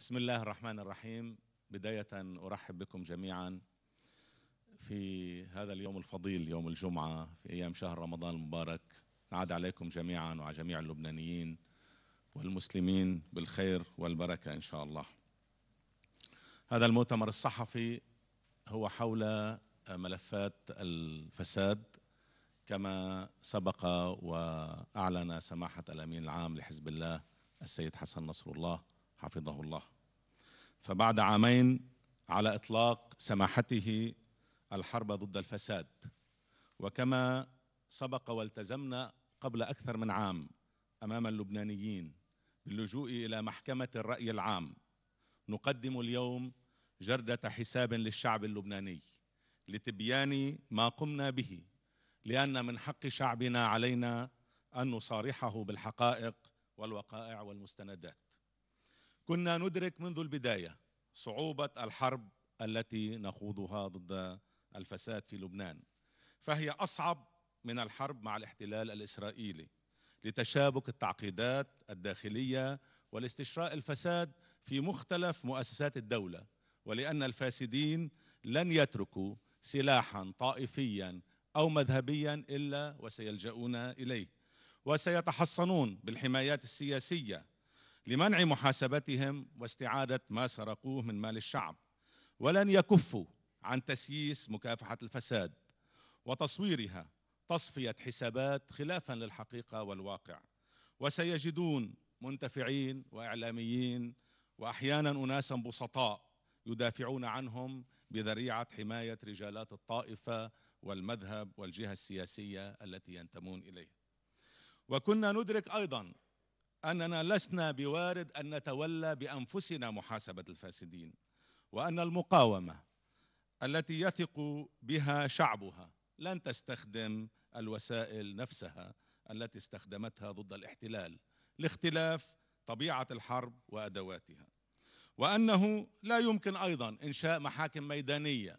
بسم الله الرحمن الرحيم بداية أرحب بكم جميعا في هذا اليوم الفضيل يوم الجمعة في أيام شهر رمضان المبارك نعاد عليكم جميعا وعلى جميع اللبنانيين والمسلمين بالخير والبركة إن شاء الله هذا المؤتمر الصحفي هو حول ملفات الفساد كما سبق وأعلن سماحة الأمين العام لحزب الله السيد حسن نصر الله حفظه الله فبعد عامين على اطلاق سماحته الحرب ضد الفساد وكما سبق والتزمنا قبل اكثر من عام امام اللبنانيين باللجوء الى محكمه الراي العام نقدم اليوم جرده حساب للشعب اللبناني لتبيان ما قمنا به لان من حق شعبنا علينا ان نصارحه بالحقائق والوقائع والمستندات كنا ندرك منذ البدايه صعوبه الحرب التي نخوضها ضد الفساد في لبنان فهي اصعب من الحرب مع الاحتلال الاسرائيلي لتشابك التعقيدات الداخليه والاستشراء الفساد في مختلف مؤسسات الدوله ولان الفاسدين لن يتركوا سلاحا طائفيا او مذهبيا الا وسيلجؤون اليه وسيتحصنون بالحمايات السياسيه لمنع محاسبتهم واستعادة ما سرقوه من مال الشعب ولن يكفوا عن تسييس مكافحة الفساد وتصويرها تصفية حسابات خلافا للحقيقة والواقع وسيجدون منتفعين وإعلاميين وأحيانا أناسا بسطاء يدافعون عنهم بذريعة حماية رجالات الطائفة والمذهب والجهة السياسية التي ينتمون إليها وكنا ندرك أيضا اننا لسنا بوارد ان نتولى بانفسنا محاسبه الفاسدين وان المقاومه التي يثق بها شعبها لن تستخدم الوسائل نفسها التي استخدمتها ضد الاحتلال لاختلاف طبيعه الحرب وادواتها وانه لا يمكن ايضا انشاء محاكم ميدانيه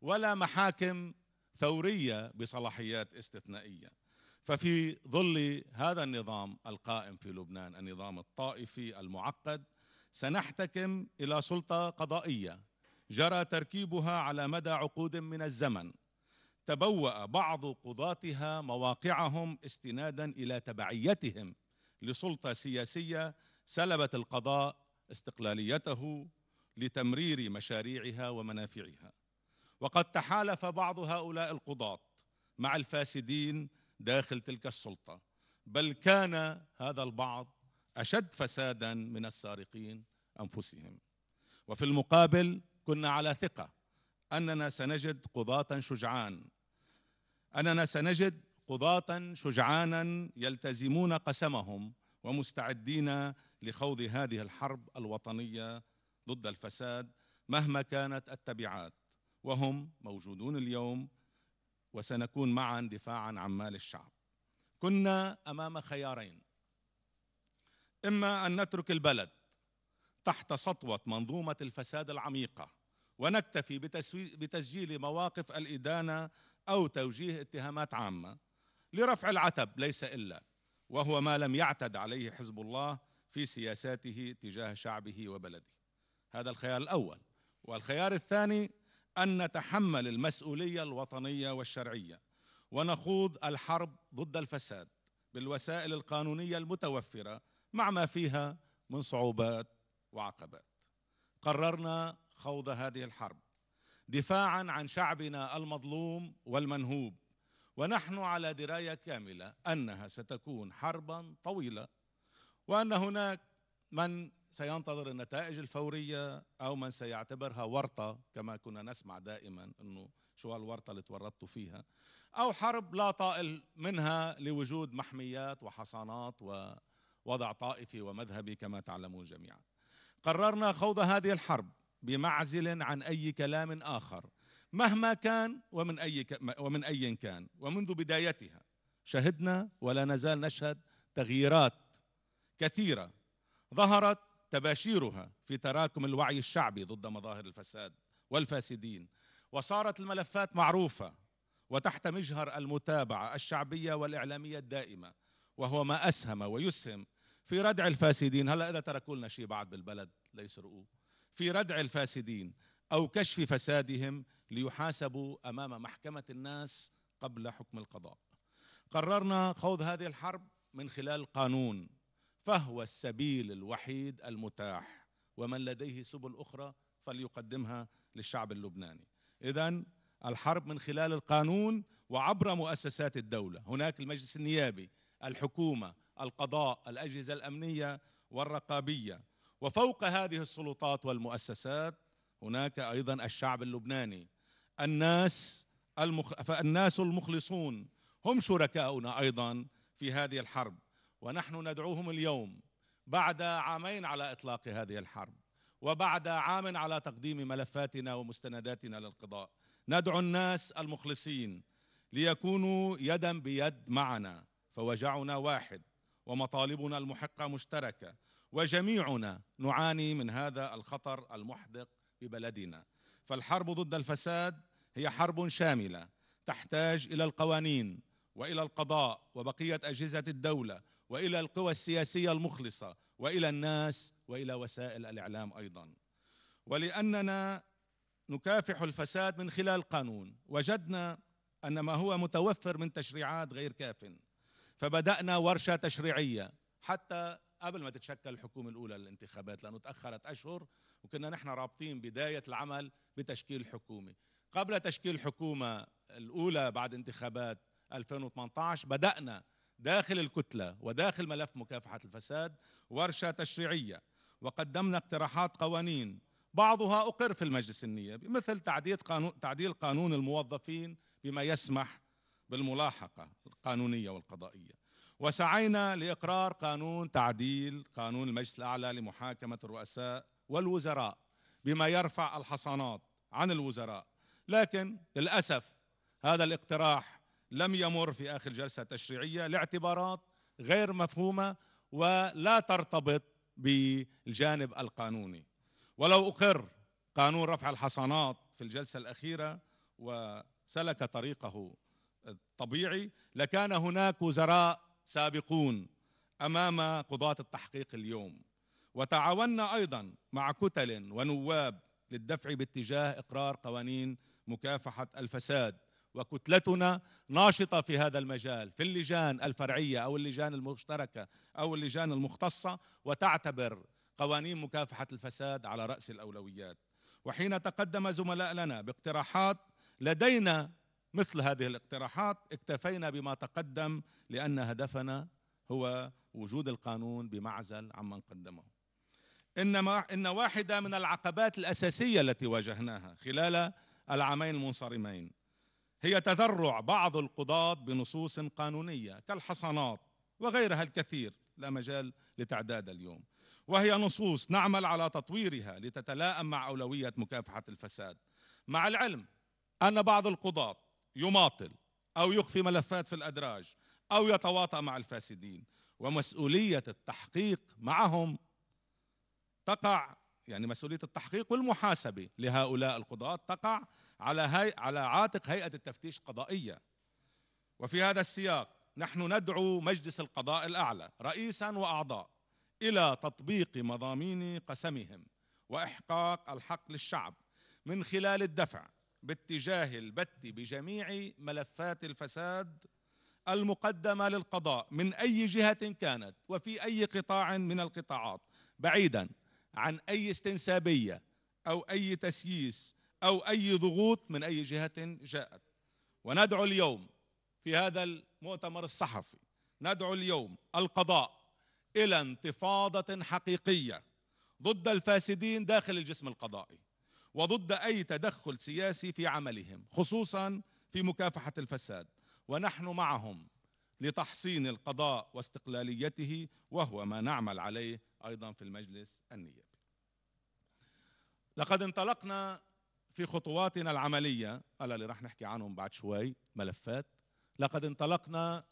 ولا محاكم ثوريه بصلاحيات استثنائيه ففي ظل هذا النظام القائم في لبنان النظام الطائفي المعقد سنحتكم الى سلطه قضائيه جرى تركيبها على مدى عقود من الزمن تبوا بعض قضاتها مواقعهم استنادا الى تبعيتهم لسلطه سياسيه سلبت القضاء استقلاليته لتمرير مشاريعها ومنافعها وقد تحالف بعض هؤلاء القضاه مع الفاسدين داخل تلك السلطه بل كان هذا البعض اشد فسادا من السارقين انفسهم وفي المقابل كنا على ثقه اننا سنجد قضاه شجعان اننا سنجد قضاه شجعانا يلتزمون قسمهم ومستعدين لخوض هذه الحرب الوطنيه ضد الفساد مهما كانت التبعات وهم موجودون اليوم وسنكون معا دفاعا عن مال الشعب كنا امام خيارين اما ان نترك البلد تحت سطوه منظومه الفساد العميقه ونكتفي بتسجيل مواقف الادانه او توجيه اتهامات عامه لرفع العتب ليس الا وهو ما لم يعتد عليه حزب الله في سياساته تجاه شعبه وبلده هذا الخيار الاول والخيار الثاني ان نتحمل المسؤوليه الوطنيه والشرعيه ونخوض الحرب ضد الفساد بالوسائل القانونيه المتوفره مع ما فيها من صعوبات وعقبات قررنا خوض هذه الحرب دفاعا عن شعبنا المظلوم والمنهوب ونحن على درايه كامله انها ستكون حربا طويله وان هناك من سينتظر النتائج الفورية أو من سيعتبرها ورطة كما كنا نسمع دائما أنه شو هالورطة اللي تورطتوا فيها أو حرب لا طائل منها لوجود محميات وحصانات ووضع طائفي ومذهبي كما تعلمون جميعا قررنا خوض هذه الحرب بمعزل عن أي كلام آخر مهما كان ومن أي, ومن أي كان ومنذ بدايتها شهدنا ولا نزال نشهد تغييرات كثيرة ظهرت تباشيرها في تراكم الوعي الشعبي ضد مظاهر الفساد والفاسدين وصارت الملفات معروفه وتحت مجهر المتابعه الشعبيه والاعلاميه الدائمه وهو ما اسهم ويسهم في ردع الفاسدين هلا اذا تركوا لنا شيء بعد بالبلد ليسرقوه في ردع الفاسدين او كشف فسادهم ليحاسبوا امام محكمه الناس قبل حكم القضاء قررنا خوض هذه الحرب من خلال قانون فهو السبيل الوحيد المتاح ومن لديه سبل اخرى فليقدمها للشعب اللبناني اذا الحرب من خلال القانون وعبر مؤسسات الدوله هناك المجلس النيابي الحكومه القضاء الاجهزه الامنيه والرقابيه وفوق هذه السلطات والمؤسسات هناك ايضا الشعب اللبناني الناس المخ... فالناس المخلصون هم شركاؤنا ايضا في هذه الحرب ونحن ندعوهم اليوم بعد عامين على اطلاق هذه الحرب وبعد عام على تقديم ملفاتنا ومستنداتنا للقضاء ندعو الناس المخلصين ليكونوا يدا بيد معنا فوجعنا واحد ومطالبنا المحقه مشتركه وجميعنا نعاني من هذا الخطر المحدق ببلدنا فالحرب ضد الفساد هي حرب شامله تحتاج الى القوانين والى القضاء وبقيه اجهزه الدوله والى القوى السياسيه المخلصه والى الناس والى وسائل الاعلام ايضا ولاننا نكافح الفساد من خلال قانون وجدنا ان ما هو متوفر من تشريعات غير كاف فبدانا ورشه تشريعيه حتى قبل ما تتشكل الحكومه الاولى للانتخابات لانه تاخرت اشهر وكنا نحن رابطين بدايه العمل بتشكيل الحكومه قبل تشكيل الحكومه الاولى بعد انتخابات 2018 بدانا داخل الكتلة وداخل ملف مكافحة الفساد ورشة تشريعية وقدمنا اقتراحات قوانين بعضها أقر في المجلس النيابي مثل تعديل قانون, تعديل قانون الموظفين بما يسمح بالملاحقة القانونية والقضائية وسعينا لإقرار قانون تعديل قانون المجلس الأعلى لمحاكمة الرؤساء والوزراء بما يرفع الحصانات عن الوزراء لكن للأسف هذا الاقتراح لم يمر في اخر جلسه تشريعيه لاعتبارات غير مفهومه ولا ترتبط بالجانب القانوني ولو اقر قانون رفع الحصانات في الجلسه الاخيره وسلك طريقه الطبيعي لكان هناك وزراء سابقون امام قضاه التحقيق اليوم وتعاوننا ايضا مع كتل ونواب للدفع باتجاه اقرار قوانين مكافحه الفساد وكتلتنا ناشطه في هذا المجال في اللجان الفرعيه او اللجان المشتركه او اللجان المختصه وتعتبر قوانين مكافحه الفساد على راس الاولويات وحين تقدم زملاء لنا باقتراحات لدينا مثل هذه الاقتراحات اكتفينا بما تقدم لان هدفنا هو وجود القانون بمعزل عمن قدمه انما ان واحده من العقبات الاساسيه التي واجهناها خلال العامين المنصرمين هي تذرع بعض القضاة بنصوص قانونية كالحصانات وغيرها الكثير لا مجال لتعدادها اليوم وهي نصوص نعمل على تطويرها لتتلائم مع أولوية مكافحة الفساد مع العلم أن بعض القضاة يماطل أو يخفي ملفات في الأدراج أو يتواطأ مع الفاسدين ومسؤولية التحقيق معهم تقع يعني مسؤولية التحقيق والمحاسبة لهؤلاء القضاة تقع على هي على عاتق هيئه التفتيش القضائيه وفي هذا السياق نحن ندعو مجلس القضاء الاعلى رئيسا واعضاء الى تطبيق مضامين قسمهم واحقاق الحق للشعب من خلال الدفع باتجاه البت بجميع ملفات الفساد المقدمه للقضاء من اي جهه كانت وفي اي قطاع من القطاعات بعيدا عن اي استنسابيه او اي تسييس أو أي ضغوط من أي جهة جاءت وندعو اليوم في هذا المؤتمر الصحفي ندعو اليوم القضاء إلى انتفاضة حقيقية ضد الفاسدين داخل الجسم القضائي وضد أي تدخل سياسي في عملهم خصوصا في مكافحة الفساد ونحن معهم لتحصين القضاء واستقلاليته وهو ما نعمل عليه ايضا في المجلس النيابي. لقد انطلقنا في خطواتنا العملية هلا اللي راح نحكي عنهم بعد شوي ملفات لقد انطلقنا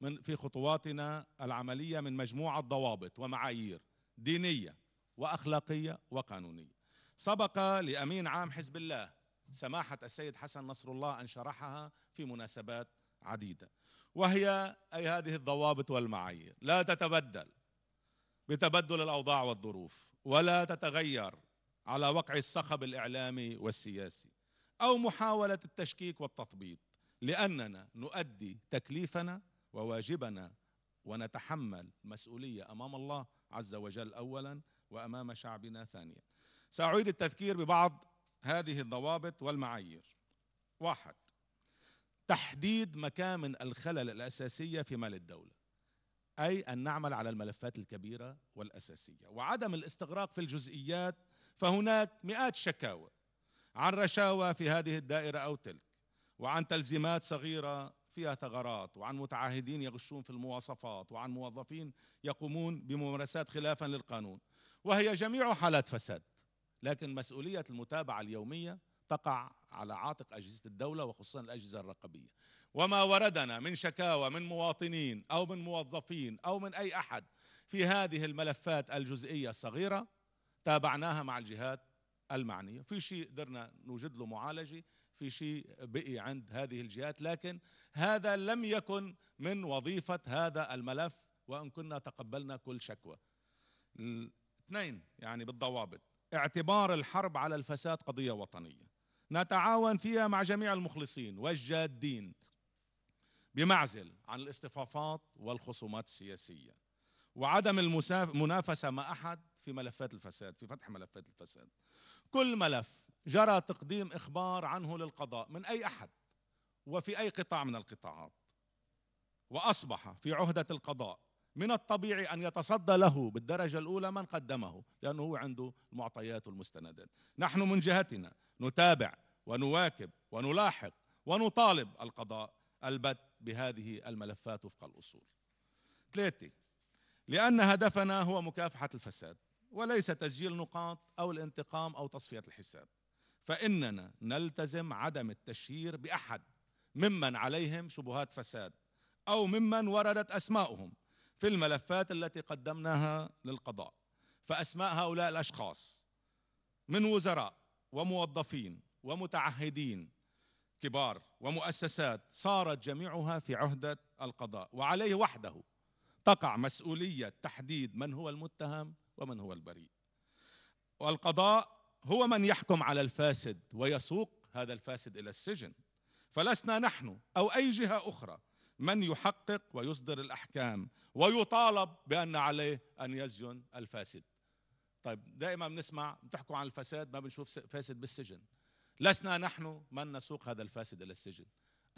من في خطواتنا العملية من مجموعة ضوابط ومعايير دينية وأخلاقية وقانونية سبق لأمين عام حزب الله سماحة السيد حسن نصر الله أن شرحها في مناسبات عديدة وهي أي هذه الضوابط والمعايير لا تتبدل بتبدل الأوضاع والظروف ولا تتغير على وقع الصخب الاعلامي والسياسي او محاوله التشكيك والتطبيط لاننا نؤدي تكليفنا وواجبنا ونتحمل مسؤوليه امام الله عز وجل اولا وامام شعبنا ثانيا. ساعيد التذكير ببعض هذه الضوابط والمعايير. واحد تحديد مكامن الخلل الاساسيه في مال الدوله. اي ان نعمل على الملفات الكبيره والاساسيه وعدم الاستغراق في الجزئيات فهناك مئات شكاوى عن رشاوى في هذه الدائرة أو تلك وعن تلزيمات صغيرة فيها ثغرات وعن متعاهدين يغشون في المواصفات وعن موظفين يقومون بممارسات خلافا للقانون وهي جميع حالات فساد لكن مسؤولية المتابعة اليومية تقع على عاتق أجهزة الدولة وخصوصا الأجهزة الرقبية وما وردنا من شكاوى من مواطنين أو من موظفين أو من أي أحد في هذه الملفات الجزئية الصغيرة تابعناها مع الجهات المعنيه في شيء قدرنا نوجد له معالجه في شيء بقي عند هذه الجهات لكن هذا لم يكن من وظيفه هذا الملف وان كنا تقبلنا كل شكوى اثنين يعني بالضوابط اعتبار الحرب على الفساد قضيه وطنيه نتعاون فيها مع جميع المخلصين والجادين بمعزل عن الاصطفافات والخصومات السياسيه وعدم المنافسه مع احد في ملفات الفساد في فتح ملفات الفساد كل ملف جرى تقديم إخبار عنه للقضاء من أي أحد وفي أي قطاع من القطاعات وأصبح في عهدة القضاء من الطبيعي أن يتصدى له بالدرجة الأولى من قدمه لأنه هو عنده المعطيات والمستندات نحن من جهتنا نتابع ونواكب ونلاحق ونطالب القضاء البت بهذه الملفات وفق الأصول ثلاثة لأن هدفنا هو مكافحة الفساد وليس تسجيل نقاط او الانتقام او تصفيه الحساب فاننا نلتزم عدم التشهير باحد ممن عليهم شبهات فساد او ممن وردت اسماؤهم في الملفات التي قدمناها للقضاء فاسماء هؤلاء الاشخاص من وزراء وموظفين ومتعهدين كبار ومؤسسات صارت جميعها في عهده القضاء وعليه وحده تقع مسؤوليه تحديد من هو المتهم ومن هو البريء والقضاء هو من يحكم على الفاسد ويسوق هذا الفاسد الى السجن فلسنا نحن او اي جهه اخرى من يحقق ويصدر الاحكام ويطالب بان عليه ان يسجن الفاسد طيب دائما بنسمع بتحكوا عن الفساد ما بنشوف فاسد بالسجن لسنا نحن من نسوق هذا الفاسد الى السجن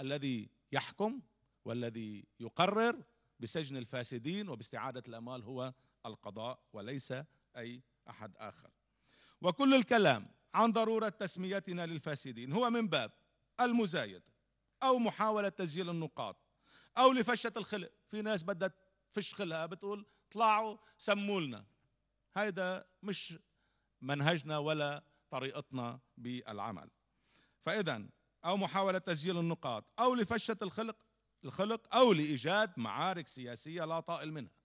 الذي يحكم والذي يقرر بسجن الفاسدين وباستعاده الاموال هو القضاء وليس أي أحد آخر وكل الكلام عن ضرورة تسميتنا للفاسدين هو من باب المزايد أو محاولة تسجيل النقاط أو لفشة الخلق في ناس بدها تفش خلقها بتقول طلعوا سمولنا هيدا مش منهجنا ولا طريقتنا بالعمل فإذا أو محاولة تسجيل النقاط أو لفشة الخلق الخلق أو لإيجاد معارك سياسية لا طائل منها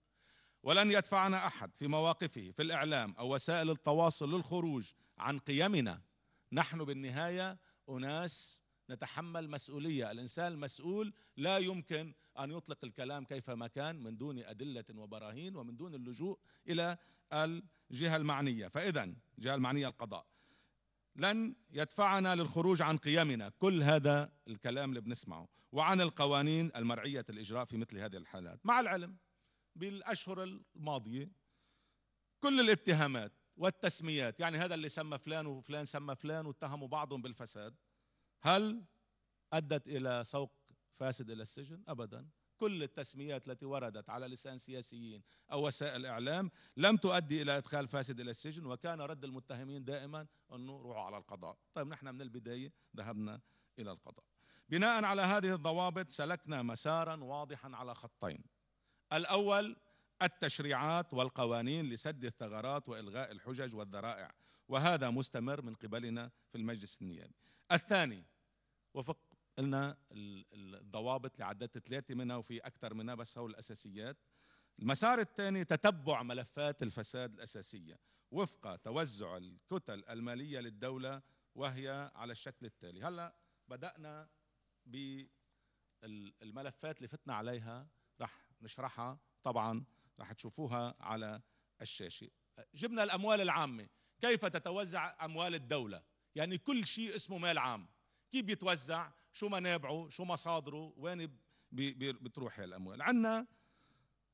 ولن يدفعنا احد في مواقفه في الاعلام او وسائل التواصل للخروج عن قيمنا نحن بالنهايه اناس نتحمل مسؤوليه الانسان المسؤول لا يمكن ان يطلق الكلام كيفما كان من دون ادله وبراهين ومن دون اللجوء الى الجهه المعنيه فاذا الجهه المعنيه القضاء لن يدفعنا للخروج عن قيمنا كل هذا الكلام اللي بنسمعه وعن القوانين المرعيه الاجراء في مثل هذه الحالات مع العلم بالاشهر الماضيه كل الاتهامات والتسميات يعني هذا اللي سمى فلان وفلان سمى فلان واتهموا بعضهم بالفساد هل ادت الى سوق فاسد الى السجن ابدا كل التسميات التي وردت على لسان سياسيين او وسائل اعلام لم تؤدي الى ادخال فاسد الى السجن وكان رد المتهمين دائما انه روحوا على القضاء طيب نحن من البدايه ذهبنا الى القضاء بناء على هذه الضوابط سلكنا مسارا واضحا على خطين الاول التشريعات والقوانين لسد الثغرات والغاء الحجج والذرائع وهذا مستمر من قبلنا في المجلس النيابي الثاني وفق لنا الضوابط اللي عدت ثلاثه منها وفي اكثر منها بس هو الاساسيات المسار الثاني تتبع ملفات الفساد الاساسيه وفق توزع الكتل الماليه للدوله وهي على الشكل التالي هلا بدانا بالملفات اللي فتنا عليها رح نشرحها طبعا راح تشوفوها على الشاشه جبنا الاموال العامه كيف تتوزع اموال الدوله يعني كل شيء اسمه مال عام كيف بيتوزع شو منابعه شو مصادره وين بتروح الاموال عندنا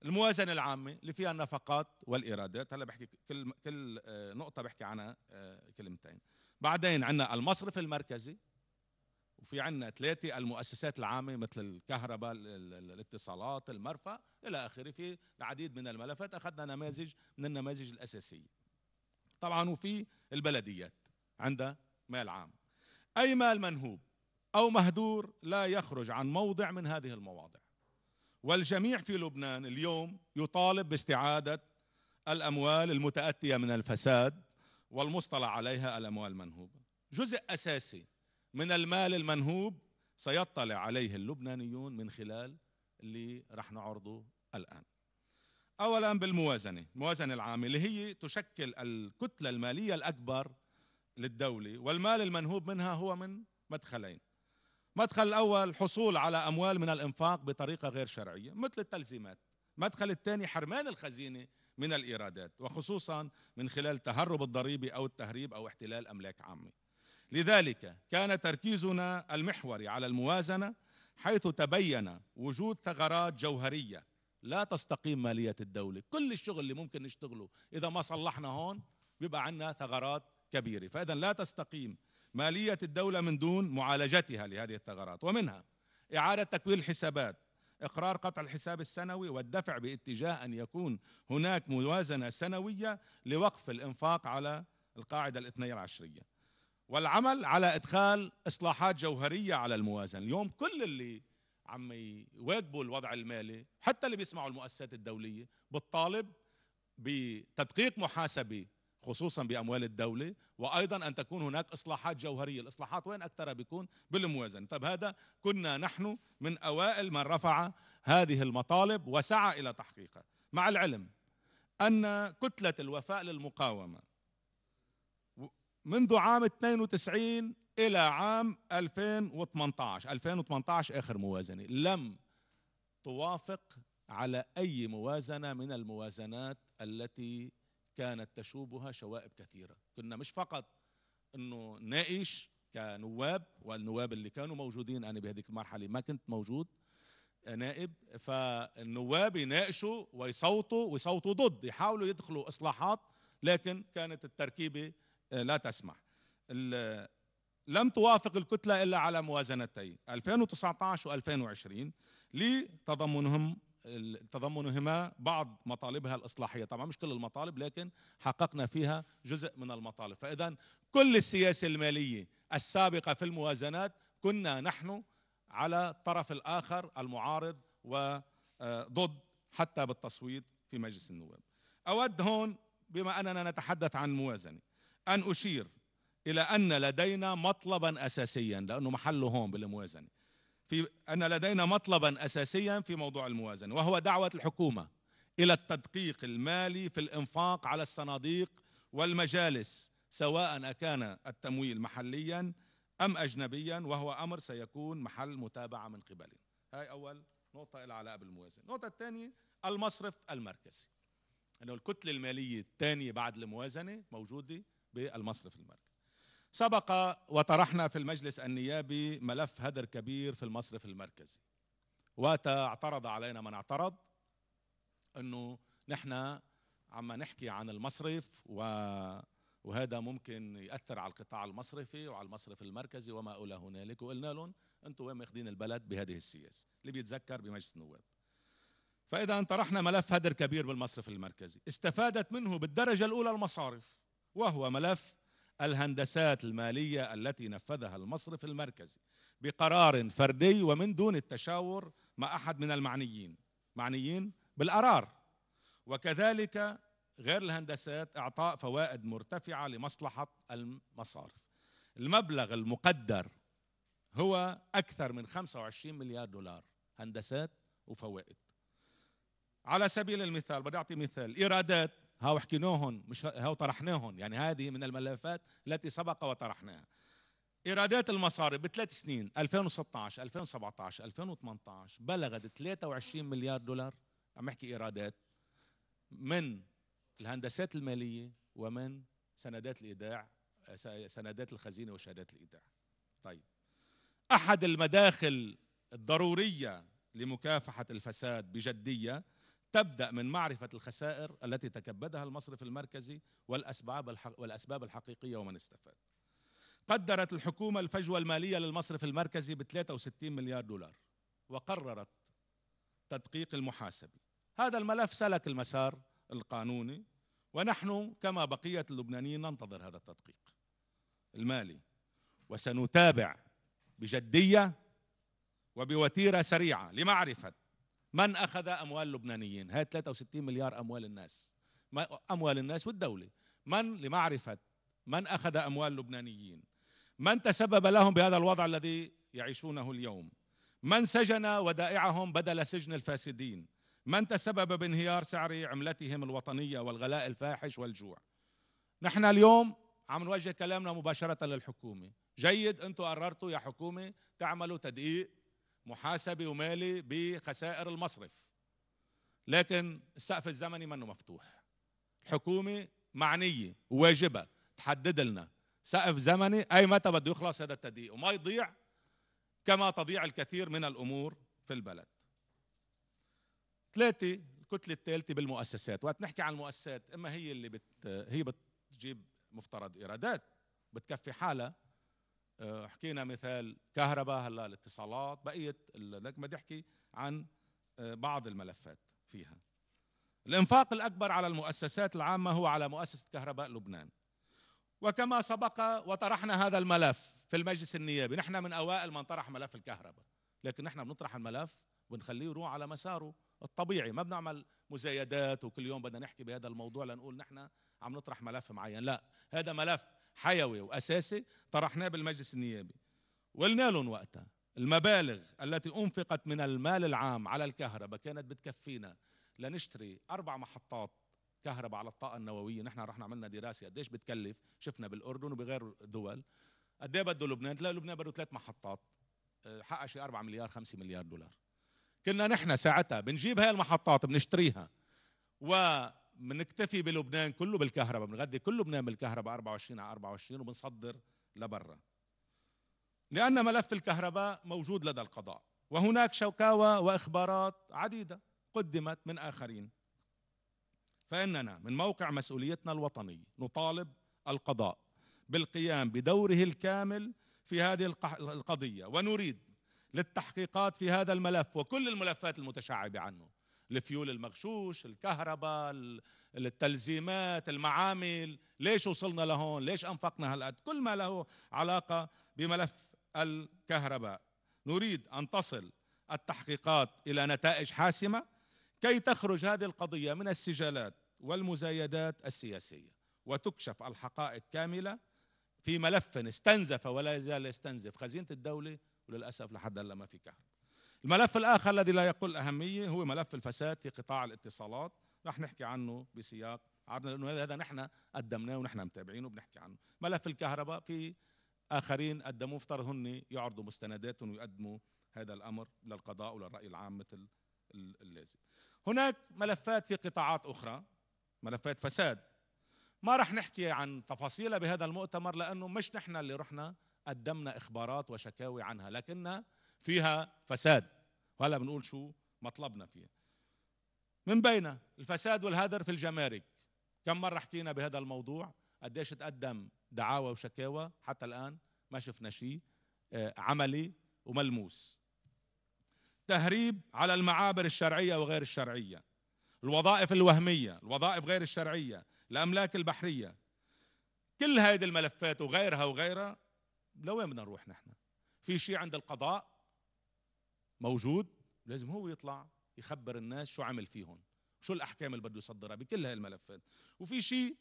الموازنه العامه اللي فيها النفقات والايرادات هلا بحكي كل كل آه، نقطه بحكي عنها آه، كلمتين بعدين عندنا المصرف المركزي وفي عندنا ثلاثة المؤسسات العامة مثل الكهرباء الاتصالات المرفأ إلى آخره في العديد من الملفات أخذنا نماذج من النماذج الأساسية طبعا وفي البلديات عندها مال عام أي مال منهوب أو مهدور لا يخرج عن موضع من هذه المواضع والجميع في لبنان اليوم يطالب باستعادة الأموال المتأتية من الفساد والمصطلح عليها الأموال المنهوبة جزء أساسي من المال المنهوب سيطلع عليه اللبنانيون من خلال اللي رح نعرضه الآن أولا بالموازنة الموازنة العامة اللي هي تشكل الكتلة المالية الأكبر للدولة والمال المنهوب منها هو من مدخلين مدخل الأول حصول على أموال من الإنفاق بطريقة غير شرعية مثل التلزيمات المدخل الثاني حرمان الخزينة من الإيرادات وخصوصا من خلال تهرب الضريبة أو التهريب أو احتلال أملاك عامة لذلك كان تركيزنا المحوري على الموازنه حيث تبين وجود ثغرات جوهريه لا تستقيم ماليه الدوله، كل الشغل اللي ممكن نشتغله اذا ما صلحنا هون بيبقى عندنا ثغرات كبيره، فاذا لا تستقيم ماليه الدوله من دون معالجتها لهذه الثغرات ومنها اعاده تكوين الحسابات إقرار قطع الحساب السنوي والدفع باتجاه أن يكون هناك موازنة سنوية لوقف الإنفاق على القاعدة الاثني عشرية والعمل على ادخال اصلاحات جوهريه على الموازنه، اليوم كل اللي عم يواجبوا الوضع المالي حتى اللي بيسمعوا المؤسسات الدوليه بتطالب بتدقيق محاسبه خصوصا باموال الدوله وايضا ان تكون هناك اصلاحات جوهريه، الاصلاحات وين اكثرها بيكون؟ بالموازنه، طب هذا كنا نحن من اوائل من رفع هذه المطالب وسعى الى تحقيقها، مع العلم ان كتله الوفاء للمقاومه منذ عام 92 إلى عام 2018 2018 آخر موازنة لم توافق على أي موازنة من الموازنات التي كانت تشوبها شوائب كثيرة كنا مش فقط أنه ناقش كنواب والنواب اللي كانوا موجودين أنا بهذيك المرحلة ما كنت موجود نائب فالنواب يناقشوا ويصوتوا ويصوتوا ضد يحاولوا يدخلوا إصلاحات لكن كانت التركيبة آه، لا تسمح لم توافق الكتلة إلا على موازنتي 2019 و2020 لتضمنهم تضمنهما بعض مطالبها الإصلاحية طبعا مش كل المطالب لكن حققنا فيها جزء من المطالب فإذا كل السياسة المالية السابقة في الموازنات كنا نحن على الطرف الآخر المعارض وضد آه، حتى بالتصويت في مجلس النواب أود هون بما أننا نتحدث عن موازنة أن أشير إلى أن لدينا مطلبا أساسيا لأنه محله هون بالموازنة في أن لدينا مطلبا أساسيا في موضوع الموازنة وهو دعوة الحكومة إلى التدقيق المالي في الإنفاق على الصناديق والمجالس سواء أكان التمويل محليا أم أجنبيا وهو أمر سيكون محل متابعة من قبلنا هاي أول نقطة إلى علاقة بالموازنة النقطة الثانية المصرف المركزي أنه الكتلة المالية الثانية بعد الموازنة موجودة بالمصرف المركزي سبق وطرحنا في المجلس النيابي ملف هدر كبير في المصرف المركزي واعترض علينا من اعترض انه نحن عم نحكي عن المصرف و وهذا ممكن ياثر على القطاع المصرفي وعلى المصرف المركزي وما الى هنالك وقلنا لهم انتم وين ماخذين البلد بهذه السياسه اللي بيتذكر بمجلس النواب فاذا طرحنا ملف هدر كبير بالمصرف المركزي استفادت منه بالدرجه الاولى المصارف وهو ملف الهندسات المالية التي نفذها المصرف المركزي بقرار فردي ومن دون التشاور مع أحد من المعنيين معنيين بالقرار وكذلك غير الهندسات إعطاء فوائد مرتفعة لمصلحة المصارف المبلغ المقدر هو أكثر من 25 مليار دولار هندسات وفوائد على سبيل المثال بدي أعطي مثال إيرادات هاو حكيناهن مش هاو طرحناهن يعني هذه من الملفات التي سبق وطرحناها ايرادات المصارف بثلاث سنين 2016 2017 2018 بلغت 23 مليار دولار عم احكي ايرادات من الهندسات الماليه ومن سندات الايداع سندات الخزينه وشهادات الايداع طيب احد المداخل الضروريه لمكافحه الفساد بجديه تبدا من معرفه الخسائر التي تكبدها المصرف المركزي والاسباب والاسباب الحقيقيه ومن استفاد. قدرت الحكومه الفجوه الماليه للمصرف المركزي ب 63 مليار دولار وقررت تدقيق المحاسبه. هذا الملف سلك المسار القانوني ونحن كما بقيه اللبنانيين ننتظر هذا التدقيق المالي وسنتابع بجديه وبوتيره سريعه لمعرفه من اخذ اموال اللبنانيين هاي 63 مليار اموال الناس اموال الناس والدوله من لمعرفه من اخذ اموال اللبنانيين من تسبب لهم بهذا الوضع الذي يعيشونه اليوم من سجن ودائعهم بدل سجن الفاسدين من تسبب بانهيار سعر عملتهم الوطنيه والغلاء الفاحش والجوع نحن اليوم عم نوجه كلامنا مباشره للحكومه جيد انتم قررتوا يا حكومه تعملوا تدقيق محاسبة ومالي بخسائر المصرف لكن السقف الزمني منه مفتوح الحكومة معنية واجبة تحدد لنا سقف زمني أي متى بده يخلص هذا التدقيق وما يضيع كما تضيع الكثير من الأمور في البلد ثلاثة الكتلة الثالثة بالمؤسسات وقت نحكي عن المؤسسات إما هي اللي بت... هي بتجيب مفترض إيرادات بتكفي حالها آه، حكينا مثال كهرباء هلا الاتصالات بقيه لك بدي احكي عن آه، بعض الملفات فيها الانفاق الاكبر على المؤسسات العامه هو على مؤسسه كهرباء لبنان وكما سبق وطرحنا هذا الملف في المجلس النيابي نحن من اوائل من طرح ملف الكهرباء لكن نحن بنطرح الملف ونخليه يروح على مساره الطبيعي ما بنعمل مزايدات وكل يوم بدنا نحكي بهذا الموضوع لنقول نحن عم نطرح ملف معين لا هذا ملف حيوي واساسي طرحناه بالمجلس النيابي وقلنا لهم وقتها المبالغ التي انفقت من المال العام على الكهرباء كانت بتكفينا لنشتري اربع محطات كهرباء على الطاقه النوويه نحن رحنا عملنا دراسه قديش بتكلف شفنا بالاردن وبغير دول قد ايه بده لبنان لا لبنان بده ثلاث محطات حقها شي 4 مليار 5 مليار دولار كنا نحن ساعتها بنجيب هاي المحطات بنشتريها و بنكتفي بلبنان كله بالكهرباء بنغذي كل لبنان بالكهرباء 24 على 24 وبنصدر لبرا لأن ملف الكهرباء موجود لدى القضاء وهناك شكاوى وإخبارات عديدة قدمت من آخرين فإننا من موقع مسؤوليتنا الوطنية نطالب القضاء بالقيام بدوره الكامل في هذه القضية ونريد للتحقيقات في هذا الملف وكل الملفات المتشعبة عنه الفيول المغشوش الكهرباء التلزيمات المعامل ليش وصلنا لهون ليش أنفقنا هالقد كل ما له علاقة بملف الكهرباء نريد أن تصل التحقيقات إلى نتائج حاسمة كي تخرج هذه القضية من السجالات والمزايدات السياسية وتكشف الحقائق كاملة في ملف استنزف ولا يزال يستنزف خزينة الدولة وللأسف لحد هلا ما في كهرباء الملف الآخر الذي لا يقل أهمية هو ملف الفساد في قطاع الاتصالات رح نحكي عنه بسياق عرضنا لأنه هذا نحن قدمناه ونحن متابعينه وبنحكي عنه ملف الكهرباء في آخرين قدموا افتر هن يعرضوا مستنداتهم ويقدموا هذا الأمر للقضاء وللرأي العام مثل اللازم هناك ملفات في قطاعات أخرى ملفات فساد ما رح نحكي عن تفاصيلها بهذا المؤتمر لأنه مش نحن اللي رحنا قدمنا إخبارات وشكاوي عنها لكننا فيها فساد وهلا بنقول شو مطلبنا فيها من بين الفساد والهدر في الجمارك كم مرة حكينا بهذا الموضوع قديش تقدم دعاوى وشكاوى حتى الآن ما شفنا شيء آه، عملي وملموس تهريب على المعابر الشرعية وغير الشرعية الوظائف الوهمية الوظائف غير الشرعية الأملاك البحرية كل هذه الملفات وغيرها وغيرها لوين بدنا نروح نحن في شيء عند القضاء موجود لازم هو يطلع يخبر الناس شو عمل فيهم شو الاحكام اللي بده يصدرها بكل الملفات وفي شيء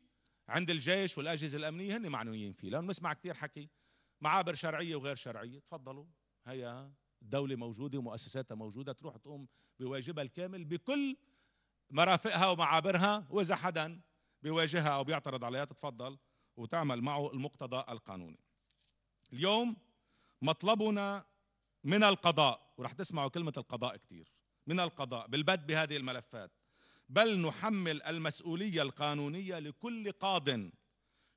عند الجيش والاجهزه الامنيه هن معنويين فيه لانه بنسمع كثير حكي معابر شرعيه وغير شرعيه تفضلوا هيا الدوله موجوده ومؤسساتها موجوده تروح تقوم بواجبها الكامل بكل مرافقها ومعابرها واذا حدا بيواجهها او بيعترض عليها تتفضل وتعمل معه المقتضى القانوني اليوم مطلبنا من القضاء وراح تسمعوا كلمة القضاء كتير من القضاء بالبدء بهذه الملفات بل نحمل المسؤولية القانونية لكل قاضٍ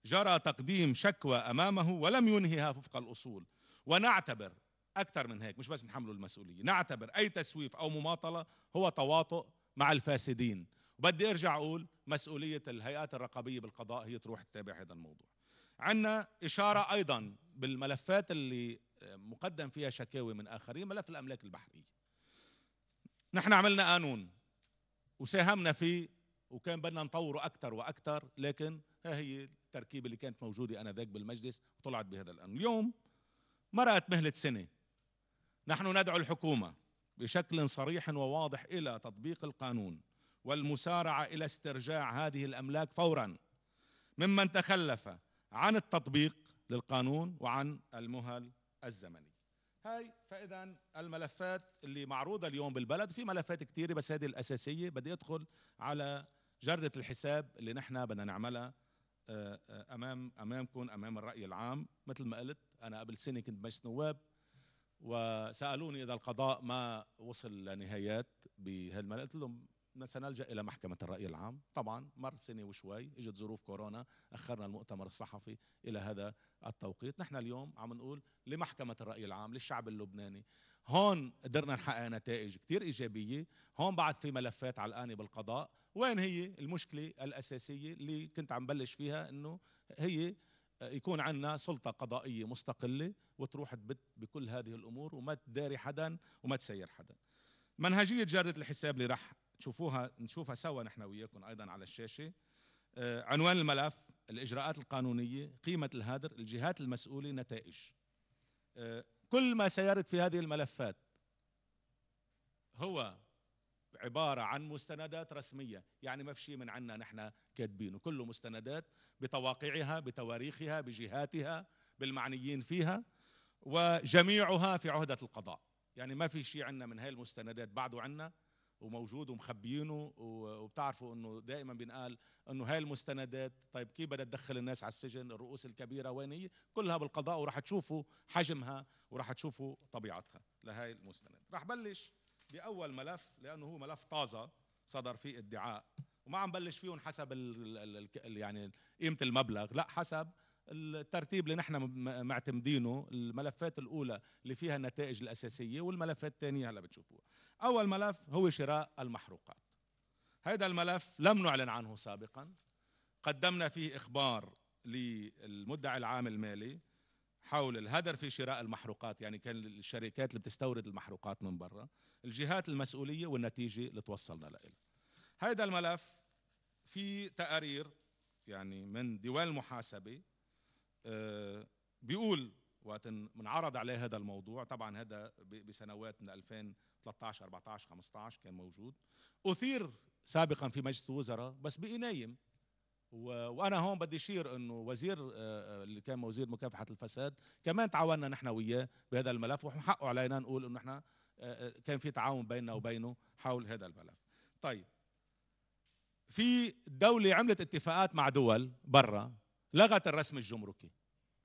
جرى تقديم شكوى امامه ولم ينهها وفق الاصول ونعتبر اكثر من هيك مش بس نحمله المسؤوليه نعتبر اي تسويف او مماطله هو تواطؤ مع الفاسدين وبدي ارجع اقول مسؤوليه الهيئات الرقابيه بالقضاء هي تروح تتابع هذا الموضوع عندنا اشاره ايضا بالملفات اللي مقدم فيها شكاوي من آخرين ملف الأملاك البحرية نحن عملنا قانون وساهمنا فيه وكان بدنا نطوره أكثر وأكثر لكن ها هي التركيبة اللي كانت موجودة أنا ذاك بالمجلس طلعت بهذا القانون اليوم مرأت مهلة سنة نحن ندعو الحكومة بشكل صريح وواضح إلى تطبيق القانون والمسارعة إلى استرجاع هذه الأملاك فورا ممن تخلف عن التطبيق للقانون وعن المهل الزمني هاي فاذا الملفات اللي معروضه اليوم بالبلد في ملفات كثيره بس هذه الاساسيه بدي ادخل على جره الحساب اللي نحن بدنا نعملها آه، آه، امام امامكم امام الراي العام مثل ما قلت انا قبل سنه كنت مجلس نواب وسالوني اذا القضاء ما وصل لنهايات بهالملف قلت لهم سنلجا الى محكمه الراي العام طبعا مر سنه وشوي اجت ظروف كورونا اخرنا المؤتمر الصحفي الى هذا التوقيت نحن اليوم عم نقول لمحكمه الراي العام للشعب اللبناني هون قدرنا نحقق نتائج كثير ايجابيه هون بعد في ملفات علقانه بالقضاء وين هي المشكله الاساسيه اللي كنت عم بلش فيها انه هي يكون عندنا سلطة قضائية مستقلة وتروح تبت بكل هذه الأمور وما تداري حدا وما تسير حدا منهجية جرد الحساب اللي رح تشوفوها نشوفها سوا نحن وياكم ايضا على الشاشه آه، عنوان الملف الاجراءات القانونيه قيمه الهدر الجهات المسؤوله نتائج آه، كل ما سيرد في هذه الملفات هو عبارة عن مستندات رسمية يعني ما في شيء من عنا نحن كاتبينه كله مستندات بتواقيعها بتواريخها بجهاتها بالمعنيين فيها وجميعها في عهدة القضاء يعني ما في شيء عنا من هاي المستندات بعده عنا وموجود ومخبيينه وبتعرفوا انه دائما بينقال انه هاي المستندات طيب كيف بدها تدخل الناس على السجن الرؤوس الكبيره وين هي كلها بالقضاء وراح تشوفوا حجمها وراح تشوفوا طبيعتها لهي المستند راح بلش باول ملف لانه هو ملف طازه صدر فيه ادعاء وما عم بلش فيهم حسب الـ الـ الـ يعني قيمه المبلغ لا حسب الترتيب اللي نحن معتمدينه الملفات الاولى اللي فيها النتائج الاساسيه والملفات الثانيه هلا بتشوفوها اول ملف هو شراء المحروقات هذا الملف لم نعلن عنه سابقا قدمنا فيه اخبار للمدعي العام المالي حول الهدر في شراء المحروقات يعني كان الشركات اللي بتستورد المحروقات من برا الجهات المسؤوليه والنتيجه اللي توصلنا لها هذا الملف في تقارير يعني من ديوان المحاسبه آه، بيقول وقت منعرض عليه هذا الموضوع طبعا هذا بسنوات من 2013 14 15 كان موجود اثير سابقا في مجلس الوزراء بس بقي نايم وانا هون بدي اشير انه وزير آه، آه، اللي كان وزير مكافحه الفساد كمان تعاوننا نحن وياه بهذا الملف وحقه علينا نقول انه نحن كان في تعاون بيننا وبينه حول هذا الملف. طيب في دولة عملت اتفاقات مع دول برا لغت الرسم الجمركي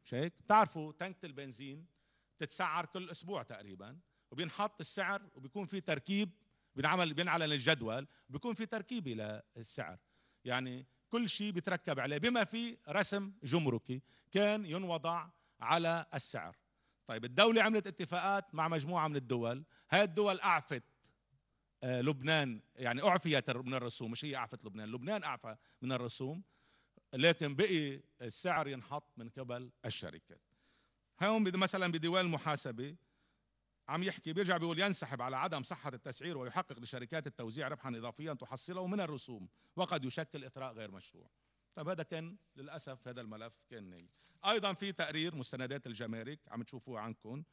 مش هيك؟ بتعرفوا تنكة البنزين بتتسعر كل اسبوع تقريبا وبينحط السعر وبيكون في تركيب بينعمل بينعلن الجدول بيكون في تركيبه للسعر يعني كل شيء بيتركب عليه بما في رسم جمركي كان ينوضع على السعر طيب الدولة عملت اتفاقات مع مجموعة من الدول هاي الدول أعفت آه، لبنان يعني أعفيت من الرسوم مش هي أعفت لبنان لبنان أعفى من الرسوم لكن بقي السعر ينحط من قبل الشركات هون مثلا بديوان المحاسبه عم يحكي بيرجع بيقول ينسحب على عدم صحة التسعير ويحقق لشركات التوزيع ربحا إضافيا تحصله من الرسوم وقد يشكل إثراء غير مشروع طب هذا كان للأسف هذا الملف كان نايم أيضا في تقرير مستندات الجمارك عم تشوفوه عنكم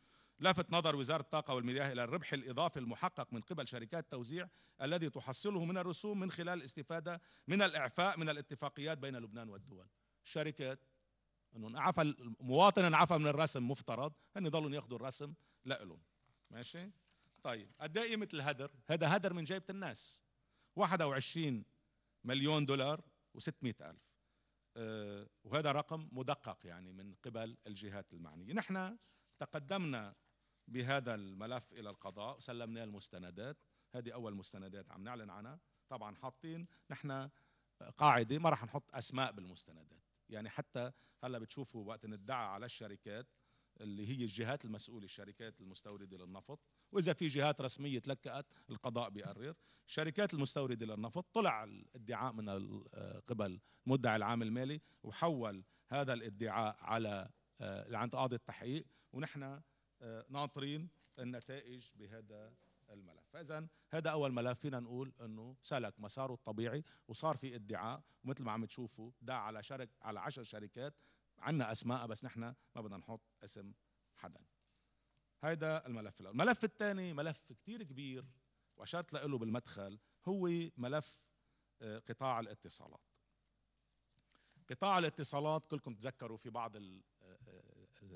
لافت نظر وزارة الطاقة والمياه إلى الربح الإضافي المحقق من قبل شركات التوزيع الذي تحصله من الرسوم من خلال الاستفادة من الإعفاء من الاتفاقيات بين لبنان والدول شركات أنه انعفى المواطن انعفى من الرسم مفترض هن يضلوا ياخذوا الرسم لهم ماشي طيب قد ايه قيمة الهدر هذا هدر من جيبة الناس 21 مليون دولار و600 ألف أه وهذا رقم مدقق يعني من قبل الجهات المعنية نحن تقدمنا بهذا الملف الى القضاء سلمناه المستندات هذه اول مستندات عم نعلن عنها طبعا حاطين نحن قاعده ما راح نحط اسماء بالمستندات يعني حتى هلا بتشوفوا وقت ندعى على الشركات اللي هي الجهات المسؤوله الشركات المستورده للنفط واذا في جهات رسميه تلكأت القضاء بيقرر الشركات المستورده للنفط طلع الادعاء من آه، قبل المدعي العام المالي وحول هذا الادعاء على آه، عند قاضي التحقيق ونحن ناطرين النتائج بهذا الملف فاذا هذا اول ملف فينا نقول انه سلك مساره الطبيعي وصار في ادعاء ومثل ما عم تشوفوا دعا على شرك على 10 شركات عنا اسماء بس نحن ما بدنا نحط اسم حدا هذا الملف الاول الملف الثاني ملف كثير كبير واشرت له بالمدخل هو ملف آه، قطاع الاتصالات قطاع الاتصالات كلكم تذكروا في بعض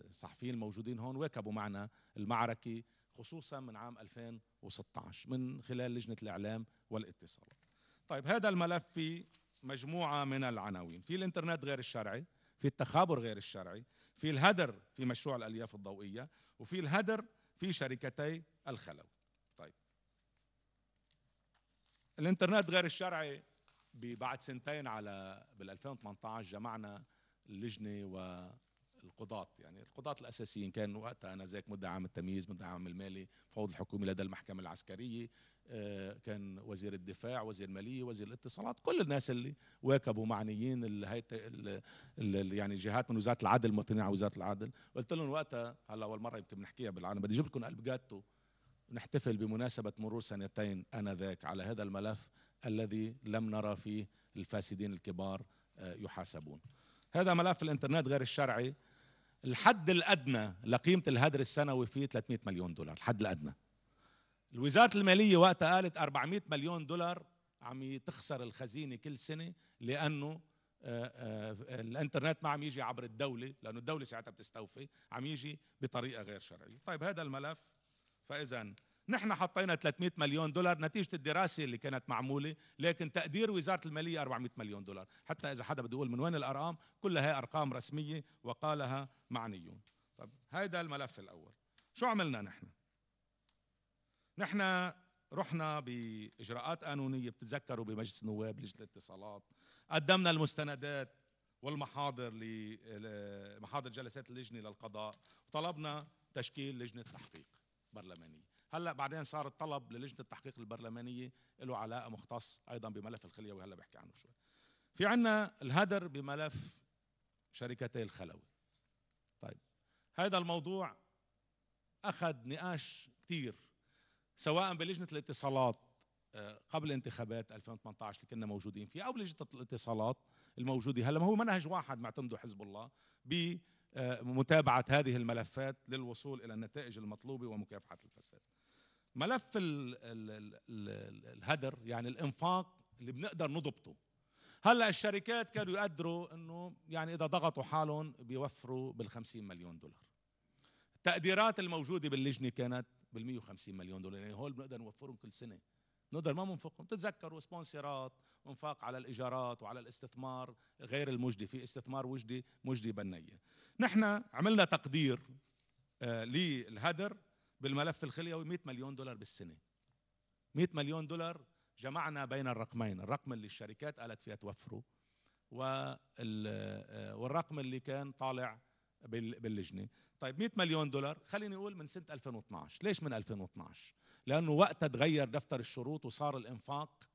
الصحفيين الموجودين هون واكبوا معنا المعركة خصوصا من عام 2016 من خلال لجنة الإعلام والاتصال طيب هذا الملف في مجموعة من العناوين في الإنترنت غير الشرعي في التخابر غير الشرعي في الهدر في مشروع الألياف الضوئية وفي الهدر في شركتي الخلوي طيب الإنترنت غير الشرعي بعد سنتين على بال 2018 جمعنا اللجنه القضاة يعني القضاة الأساسيين كان وقتها أنا ذاك مدعي عام التمييز مدعي عام المالي فوض الحكومي لدى المحكمة العسكرية آه، كان وزير الدفاع وزير المالية وزير الاتصالات كل الناس اللي واكبوا معنيين اللي يعني جهات من وزارة العدل مطلعين على وزارة العدل قلت لهم وقتها هلا أول مرة يمكن بنحكيها بالعالم بدي أجيب لكم قلب جاتو نحتفل بمناسبة مرور سنتين آنذاك على هذا الملف الذي لم نرى فيه الفاسدين الكبار آه، يحاسبون هذا ملف الانترنت غير الشرعي الحد الادنى لقيمه الهدر السنوي فيه 300 مليون دولار الحد الادنى الوزاره الماليه وقتها قالت 400 مليون دولار عم تخسر الخزينه كل سنه لانه آه، آه، الانترنت ما عم يجي عبر الدوله لانه الدوله ساعتها بتستوفي عم يجي بطريقه غير شرعيه طيب هذا الملف فاذا نحن حطينا 300 مليون دولار نتيجه الدراسه اللي كانت معموله لكن تقدير وزاره الماليه 400 مليون دولار حتى اذا حدا بده يقول من وين الارقام كلها هي ارقام رسميه وقالها معنيون طب هيدا الملف الاول شو عملنا نحن نحن رحنا باجراءات قانونيه بتتذكروا بمجلس النواب لجنه الاتصالات قدمنا المستندات والمحاضر لمحاضر جلسات اللجنه للقضاء وطلبنا تشكيل لجنه تحقيق برلمانيه هلا بعدين صار الطلب للجنه التحقيق البرلمانيه له علاقه مختص ايضا بملف الخليه وهلا بحكي عنه شوي في عنا الهدر بملف شركتي الخلوي طيب هذا الموضوع اخذ نقاش كثير سواء بلجنه الاتصالات آه، قبل انتخابات 2018 اللي كنا موجودين فيها او بلجنه الاتصالات الموجوده هلا ما هو منهج واحد معتمده حزب الله بمتابعه آه، هذه الملفات للوصول الى النتائج المطلوبه ومكافحه الفساد ملف الـ الـ الـ الـ الهدر يعني الانفاق اللي بنقدر نضبطه هلا الشركات كانوا يقدروا انه يعني اذا ضغطوا حالهم بيوفروا بال50 مليون دولار التقديرات الموجوده باللجنه كانت بال150 مليون دولار يعني هول بنقدر نوفرهم كل سنه نقدر ما بنفقهم تتذكروا سبونسرات وانفاق على الايجارات وعلى الاستثمار غير المجدي في استثمار وجدي مجدي بنيه نحن عملنا تقدير آه للهدر بالملف الخليوي 100 مليون دولار بالسنه 100 مليون دولار جمعنا بين الرقمين الرقم اللي الشركات قالت فيها توفره آه، والرقم اللي كان طالع باللجنه طيب 100 مليون دولار خليني اقول من سنه 2012 ليش من 2012 لانه وقتها تغير دفتر الشروط وصار الانفاق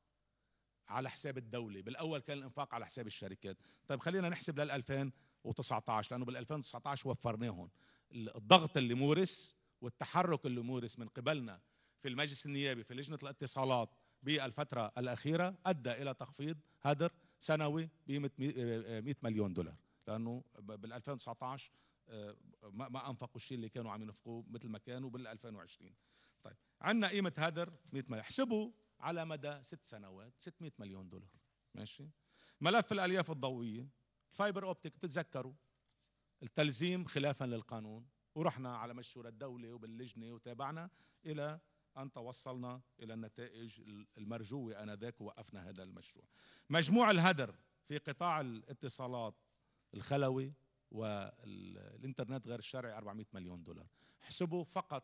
على حساب الدوله بالاول كان الانفاق على حساب الشركات طيب خلينا نحسب لل 2019 لانه بال 2019 وفرناهم الضغط اللي مورس والتحرك اللي مورس من قبلنا في المجلس النيابي في لجنه الاتصالات بالفتره الاخيره ادى الى تخفيض هدر سنوي بقيمه 100 آه، مليون دولار لانه بال 2019 آه، ما انفقوا الشيء اللي كانوا عم ينفقوه مثل ما كانوا بال 2020 طيب عندنا قيمه هدر 100 مليون احسبوا على مدى ست سنوات 600 مليون دولار ماشي ملف الالياف الضوئيه الفايبر اوبتيك بتتذكروا التلزيم خلافا للقانون ورحنا على مشورة الدولة وباللجنة وتابعنا إلى أن توصلنا إلى النتائج المرجوة آنذاك ووقفنا هذا المشروع مجموع الهدر في قطاع الاتصالات الخلوي والإنترنت غير الشرعي 400 مليون دولار حسبوا فقط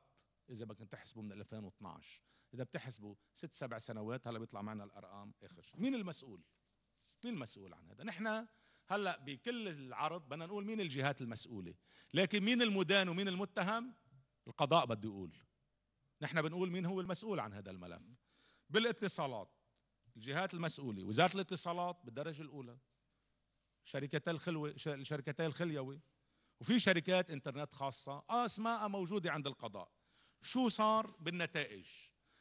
إذا بدك تحسبوا من 2012 إذا بتحسبوا ست سبع سنوات هلا بيطلع معنا الأرقام آخر مين المسؤول؟ مين المسؤول عن هذا؟ نحن هلا بكل العرض بدنا نقول مين الجهات المسؤوله لكن مين المدان ومين المتهم القضاء بده يقول نحن بنقول مين هو المسؤول عن هذا الملف بالاتصالات الجهات المسؤوله وزاره الاتصالات بالدرجه الاولى شركتي الخلوه شركتي الخليوي وفي شركات انترنت خاصه اه اسماء موجوده عند القضاء شو صار بالنتائج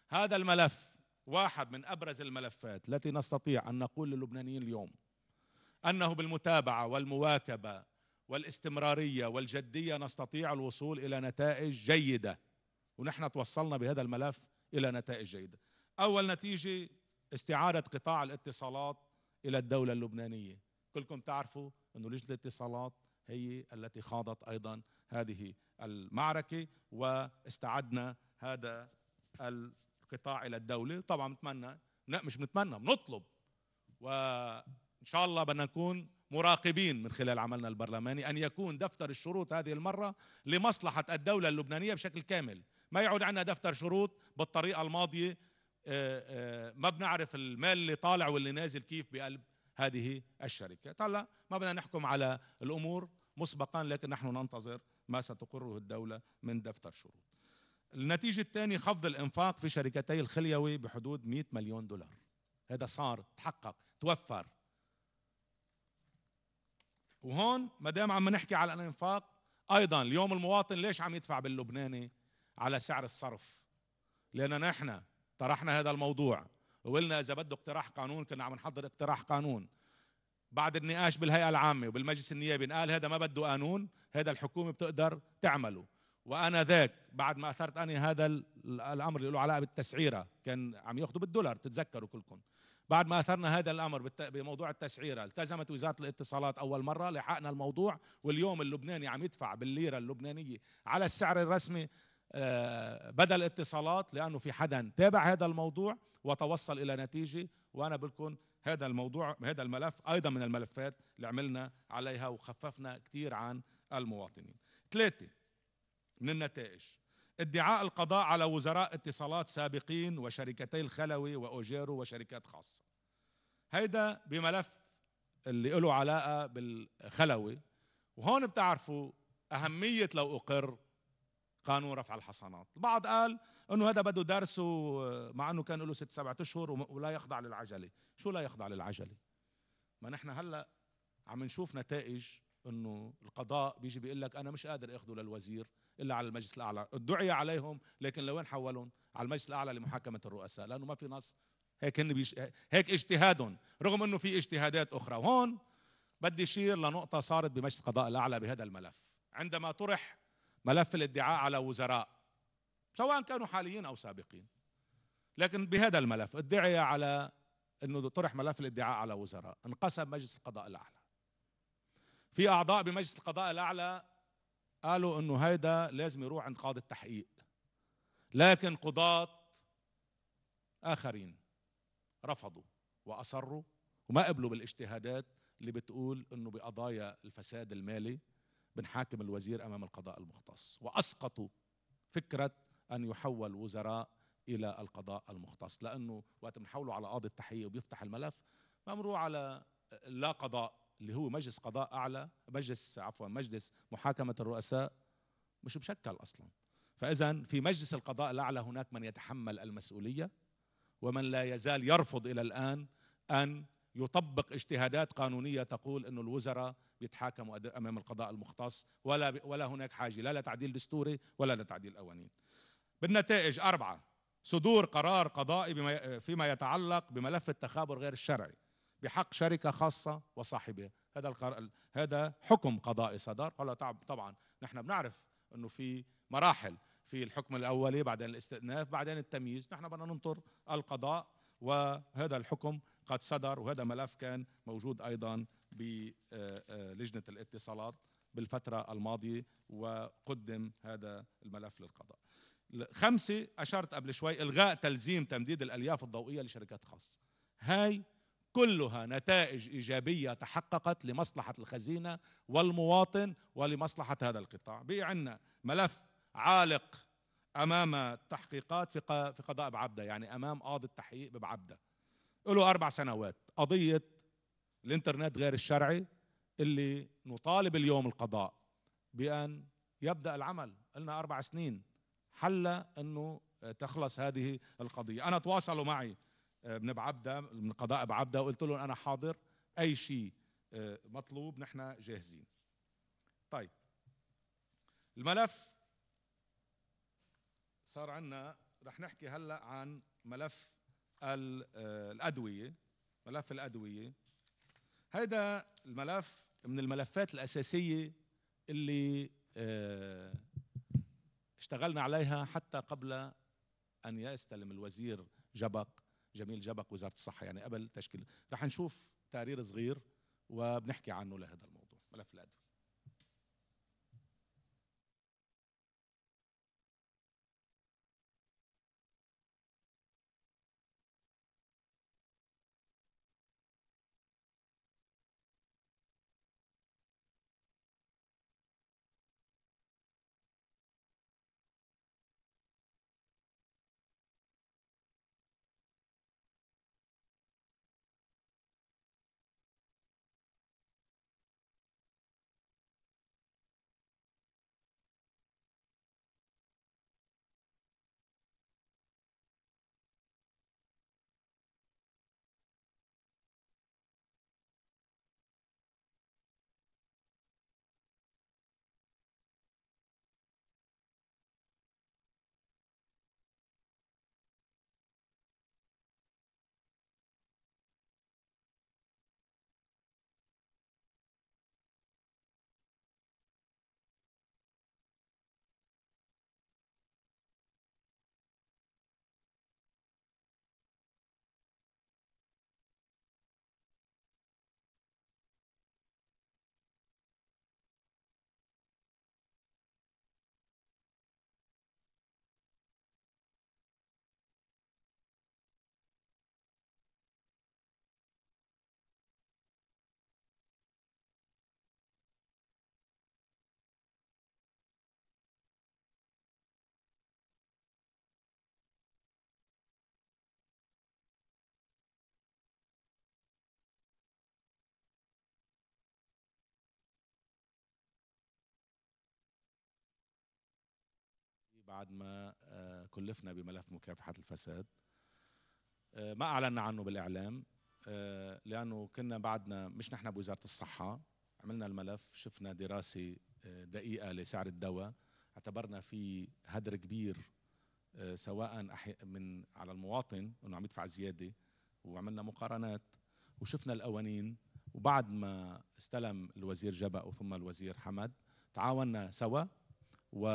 هذا الملف واحد من ابرز الملفات التي نستطيع ان نقول للبنانيين اليوم انه بالمتابعه والمواكبه والاستمراريه والجديه نستطيع الوصول الى نتائج جيده ونحن توصلنا بهذا الملف الى نتائج جيده. اول نتيجه استعاده قطاع الاتصالات الى الدوله اللبنانيه، كلكم تعرفوا انه لجنه الاتصالات هي التي خاضت ايضا هذه المعركه واستعدنا هذا القطاع الى الدوله، طبعا بنتمنى لا مش بنتمنى بنطلب و ان شاء الله بدنا نكون مراقبين من خلال عملنا البرلماني ان يكون دفتر الشروط هذه المره لمصلحه الدوله اللبنانيه بشكل كامل ما يعود عندنا دفتر شروط بالطريقه الماضيه آه، آه، ما بنعرف المال اللي طالع واللي نازل كيف بقلب هذه الشركه هلا ما بدنا نحكم على الامور مسبقا لكن نحن ننتظر ما ستقره الدوله من دفتر شروط النتيجه الثانيه خفض الانفاق في شركتي الخليوي بحدود 100 مليون دولار هذا صار تحقق توفر وهون ما دام عم نحكي على الانفاق ايضا اليوم المواطن ليش عم يدفع باللبناني على سعر الصرف لان نحن طرحنا هذا الموضوع وقلنا اذا بده اقتراح قانون كنا عم نحضر اقتراح قانون بعد النقاش بالهيئه العامه وبالمجلس النيابي قال هذا ما بده قانون هذا الحكومه بتقدر تعمله وانا ذاك بعد ما اثرت اني هذا الامر اللي له علاقه بالتسعيره كان عم ياخذوا بالدولار بتتذكروا كلكم بعد ما اثرنا هذا الامر بموضوع التسعيره التزمت وزاره الاتصالات اول مره لحقنا الموضوع واليوم اللبناني عم يدفع بالليره اللبنانيه على السعر الرسمي آه، بدل اتصالات لانه في حدا تابع هذا الموضوع وتوصل الى نتيجه وانا بقول هذا الموضوع هذا الملف ايضا من الملفات اللي عملنا عليها وخففنا كثير عن المواطنين. ثلاثه من النتائج ادعاء القضاء على وزراء اتصالات سابقين وشركتي الخلوي واوجيرو وشركات خاصه هيدا بملف اللي له علاقه بالخلوي وهون بتعرفوا اهميه لو اقر قانون رفع الحصانات البعض قال انه هذا بده درس آه، مع انه كان له ست سبعة اشهر ولا يخضع للعجله شو لا يخضع للعجله ما نحن هلا عم نشوف نتائج انه القضاء بيجي بيقول لك انا مش قادر اخذه للوزير الا على المجلس الاعلى ادعي عليهم لكن لوين حولهم على المجلس الاعلى لمحاكمه الرؤساء لانه ما في نص هيك هن بيش... هيك اجتهادهم رغم انه في اجتهادات اخرى وهون بدي اشير لنقطه صارت بمجلس القضاء الاعلى بهذا الملف عندما طرح ملف الادعاء على وزراء سواء كانوا حاليين او سابقين لكن بهذا الملف ادعي على انه طرح ملف الادعاء على وزراء انقسم مجلس القضاء الاعلى في اعضاء بمجلس القضاء الاعلى قالوا انه هيدا لازم يروح عند قاضي التحقيق لكن قضاة اخرين رفضوا واصروا وما قبلوا بالاجتهادات اللي بتقول انه بقضايا الفساد المالي بنحاكم الوزير امام القضاء المختص واسقطوا فكره ان يحول وزراء الى القضاء المختص لانه وقت بنحوله على قاضي التحقيق وبيفتح الملف بنروح على لا قضاء اللي هو مجلس قضاء اعلى مجلس عفوا مجلس محاكمه الرؤساء مش مشكل اصلا فاذا في مجلس القضاء الاعلى هناك من يتحمل المسؤوليه ومن لا يزال يرفض الى الان ان يطبق اجتهادات قانونيه تقول انه الوزراء بيتحاكموا امام القضاء المختص ولا ولا هناك حاجه لا لتعديل دستوري ولا لتعديل قوانين. بالنتائج اربعه صدور قرار قضائي فيما يتعلق بملف التخابر غير الشرعي بحق شركة خاصة وصاحبها هذا القر... هذا حكم قضائي صدر هلا طبعا نحن بنعرف انه في مراحل في الحكم الاولي بعدين الاستئناف بعدين التمييز نحن بدنا ننطر القضاء وهذا الحكم قد صدر وهذا ملف كان موجود ايضا بلجنه آه، آه، الاتصالات بالفتره الماضيه وقدم هذا الملف للقضاء خمسة أشرت قبل شوي إلغاء تلزيم تمديد الألياف الضوئية لشركات خاصة هاي كلها نتائج ايجابيه تحققت لمصلحه الخزينه والمواطن ولمصلحه هذا القطاع. بي عندنا ملف عالق امام التحقيقات في في قضاء بعبده يعني امام قاضي التحقيق ببعبده. له اربع سنوات قضيه الانترنت غير الشرعي اللي نطالب اليوم القضاء بان يبدا العمل لنا اربع سنين حل انه تخلص هذه القضيه انا تواصلوا معي آه، من بعبده من قضاء بعبده وقلت لهم انا حاضر اي شيء آه، مطلوب نحن جاهزين طيب الملف صار عندنا رح نحكي هلا عن ملف آه، الادويه ملف الادويه هيدا الملف من الملفات الاساسيه اللي اشتغلنا عليها حتى قبل ان يستلم الوزير جبق جميل جبك وزاره الصحه يعني قبل تشكيل رح نشوف تقرير صغير وبنحكي عنه لهذا الموضوع ملف الادويه بعد ما آه، كلفنا بملف مكافحة الفساد آه، ما أعلنا عنه بالإعلام آه، لأنه كنا بعدنا مش نحن بوزارة الصحة عملنا الملف شفنا دراسة دقيقة لسعر الدواء اعتبرنا في هدر كبير سواء من على المواطن انه عم يدفع زياده وعملنا مقارنات وشفنا القوانين وبعد ما استلم الوزير جبأ وثم الوزير حمد تعاوننا سوا و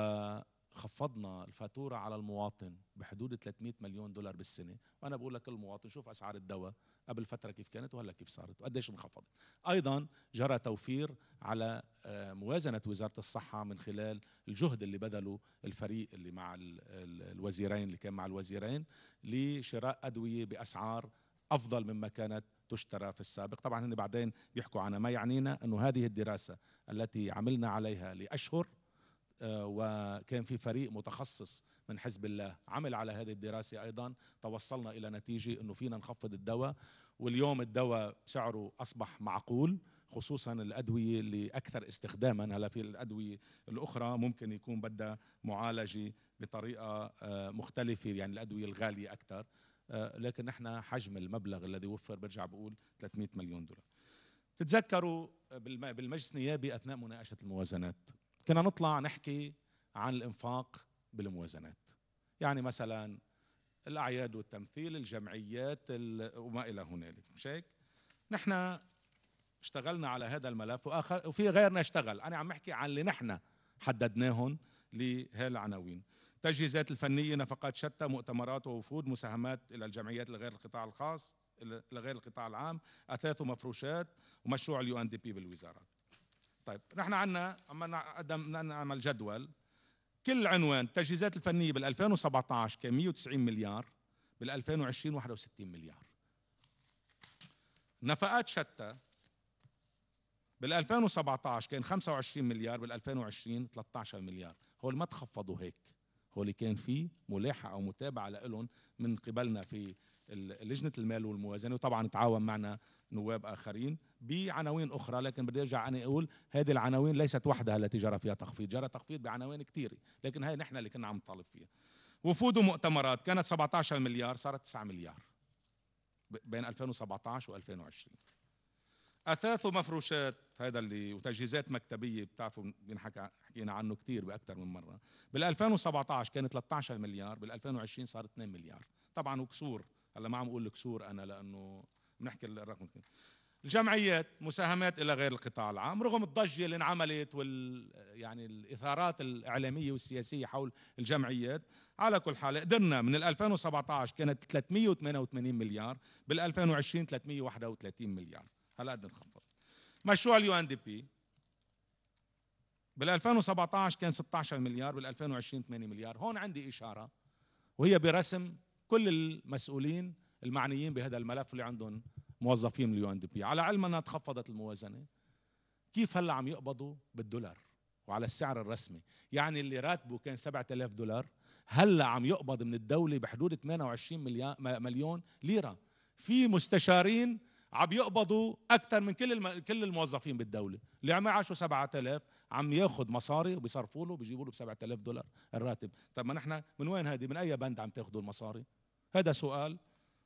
خفضنا الفاتوره على المواطن بحدود 300 مليون دولار بالسنه وانا بقول لك المواطن شوف اسعار الدواء قبل فتره كيف كانت وهلا كيف صارت وقديش انخفضت ايضا جرى توفير على آه، موازنه وزاره الصحه من خلال الجهد اللي بذله الفريق اللي مع الوزيرين اللي كان مع الوزيرين لشراء ادويه باسعار افضل مما كانت تشترى في السابق طبعا هني بعدين بيحكوا عنها ما يعنينا انه هذه الدراسه التي عملنا عليها لاشهر آه، وكان في فريق متخصص من حزب الله عمل على هذه الدراسة أيضا توصلنا إلى نتيجة أنه فينا نخفض الدواء واليوم الدواء سعره أصبح معقول خصوصا الأدوية اللي أكثر استخداما هلا في الأدوية الأخرى ممكن يكون بدها معالجة بطريقة آه، مختلفة يعني الأدوية الغالية أكثر آه، لكن نحن حجم المبلغ الذي وفر برجع بقول 300 مليون دولار تتذكروا بالمجلس النيابي اثناء مناقشه الموازنات كنا نطلع نحكي عن الانفاق بالموازنات يعني مثلا الاعياد والتمثيل الجمعيات وما الى هنالك مش هيك نحن اشتغلنا على هذا الملف واخر وفي غيرنا اشتغل انا عم احكي عن اللي نحن حددناهم لهالعناوين تجهيزات الفنيه نفقات شتى مؤتمرات ووفود مساهمات الى الجمعيات لغير القطاع الخاص لغير القطاع العام اثاث ومفروشات ومشروع اليو ان دي بي بالوزارات طيب نحن عندنا اما نقدم نعمل جدول كل عنوان التجهيزات الفنيه بال 2017 كان 190 مليار بال 2020 61 مليار نفقات شتى بال 2017 كان 25 مليار بال 2020 13 مليار هول ما تخفضوا هيك هول كان في ملاحقه متابعة لهم من قبلنا في لجنه المال والموازنه وطبعا تعاون معنا نواب اخرين بعناوين اخرى لكن بدي ارجع انا اقول هذه العناوين ليست وحدها التي جرى فيها تخفيض جرى تخفيض بعناوين كثيره لكن هاي نحن اللي كنا عم نطالب فيها وفود ومؤتمرات كانت 17 مليار صارت 9 مليار بين 2017 و2020 اثاث ومفروشات هذا اللي وتجهيزات مكتبيه بتعرفوا بنحكى حكينا عنه كثير باكثر من مره بال 2017 كان 13 مليار بال 2020 صار 2 مليار طبعا وكسور هلا ما عم اقول كسور انا لانه بنحكي الرقم الجمعيات مساهمات الى غير القطاع العام رغم الضجه اللي انعملت وال يعني الاثارات الاعلاميه والسياسيه حول الجمعيات على كل حال قدرنا من 2017 كانت 388 مليار بال 2020 331 مليار هلا قد نخفض مشروع اليو ان دي بي بال 2017 كان 16 مليار بال 2020 8 مليار هون عندي اشاره وهي برسم كل المسؤولين المعنيين بهذا الملف اللي عندهم موظفين من اليو ان دي بي على علم انها تخفضت الموازنه كيف هلا عم يقبضوا بالدولار وعلى السعر الرسمي يعني اللي راتبه كان 7000 دولار هلا عم يقبض من الدوله بحدود 28 مليون, مليون ليره في مستشارين عم يقبضوا اكثر من كل الم... كل الموظفين بالدوله اللي عم يعاشوا 7000 عم ياخذ مصاري وبيصرفوا له بيجيبوا له ب 7000 دولار الراتب طب ما نحن من وين هذه من اي بند عم تاخذوا المصاري هذا سؤال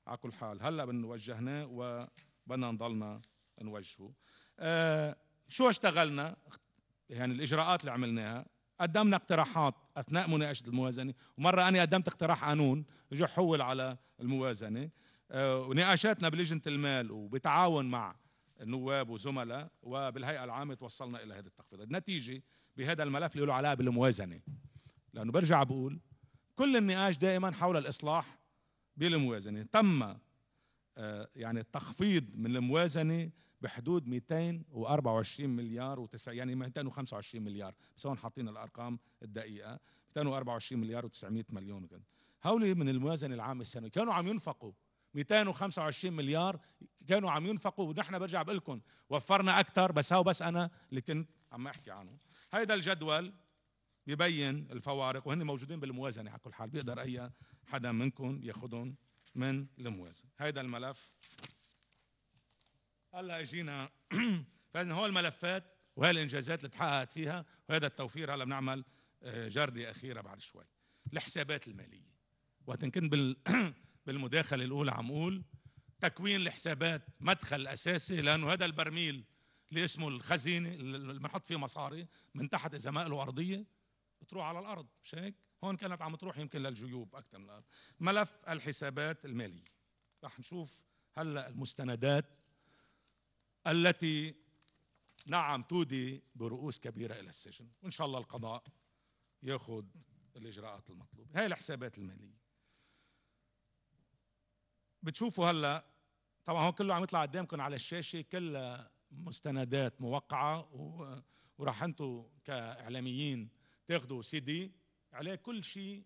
على كل حال هلا بدنا وجهناه وبدنا نضلنا نوجهه آه شو اشتغلنا يعني الاجراءات اللي عملناها قدمنا اقتراحات اثناء مناقشه الموازنه ومره انا قدمت اقتراح قانون رجع حول على الموازنه آه ونقاشاتنا بلجنه المال وبتعاون مع النواب وزملاء وبالهيئه العامه توصلنا الى هذه التخفيض النتيجه بهذا الملف اللي له علاقه بالموازنه لانه برجع بقول كل النقاش دائما حول الاصلاح بالموازنه تم آه، يعني التخفيض من الموازنه بحدود 224 مليار و9 يعني 225 مليار بس هون حاطين الارقام الدقيقه 224 مليار و900 مليون وكذا هولي من الموازنه العامه السنويه كانوا عم ينفقوا 225 مليار كانوا عم ينفقوا ونحن برجع بقول لكم وفرنا اكثر بس هاو بس انا اللي كنت عم احكي عنه هيدا الجدول بيبين الفوارق وهن موجودين بالموازنه على كل حال بيقدر اي حدا منكم ياخذهم من الموازنه هيدا الملف هلا اجينا فاذا هو الملفات وهي الانجازات اللي تحققت فيها وهذا التوفير هلا بنعمل آه، جرده اخيره بعد شوي الحسابات الماليه وقت كنت بالمداخله الاولى عم اقول تكوين الحسابات مدخل اساسي لانه هذا البرميل اللي اسمه الخزينه اللي بنحط فيه مصاري من تحت اذا ما له ارضيه بتروح على الارض مش هيك؟ هون كانت عم تروح يمكن للجيوب اكثر من الارض. ملف الحسابات الماليه رح نشوف هلا المستندات التي نعم تودي برؤوس كبيره الى السجن وان شاء الله القضاء ياخذ الاجراءات المطلوبه، هاي الحسابات الماليه. بتشوفوا هلا طبعا هون كله عم يطلع قدامكم على الشاشه كلها مستندات موقعه و وراح انتم كاعلاميين تاخذوا سي دي عليه كل شيء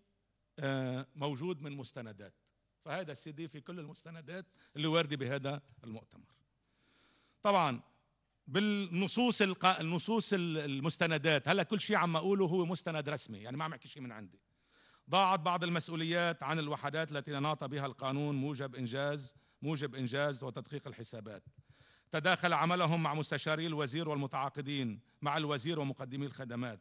آه، موجود من مستندات فهذا السي دي في كل المستندات اللي وارده بهذا المؤتمر طبعا بالنصوص الق... النصوص المستندات هلا كل شيء عم اقوله هو مستند رسمي يعني ما عم احكي شيء من عندي ضاعت بعض المسؤوليات عن الوحدات التي ناط بها القانون موجب انجاز موجب انجاز وتدقيق الحسابات تداخل عملهم مع مستشاري الوزير والمتعاقدين مع الوزير ومقدمي الخدمات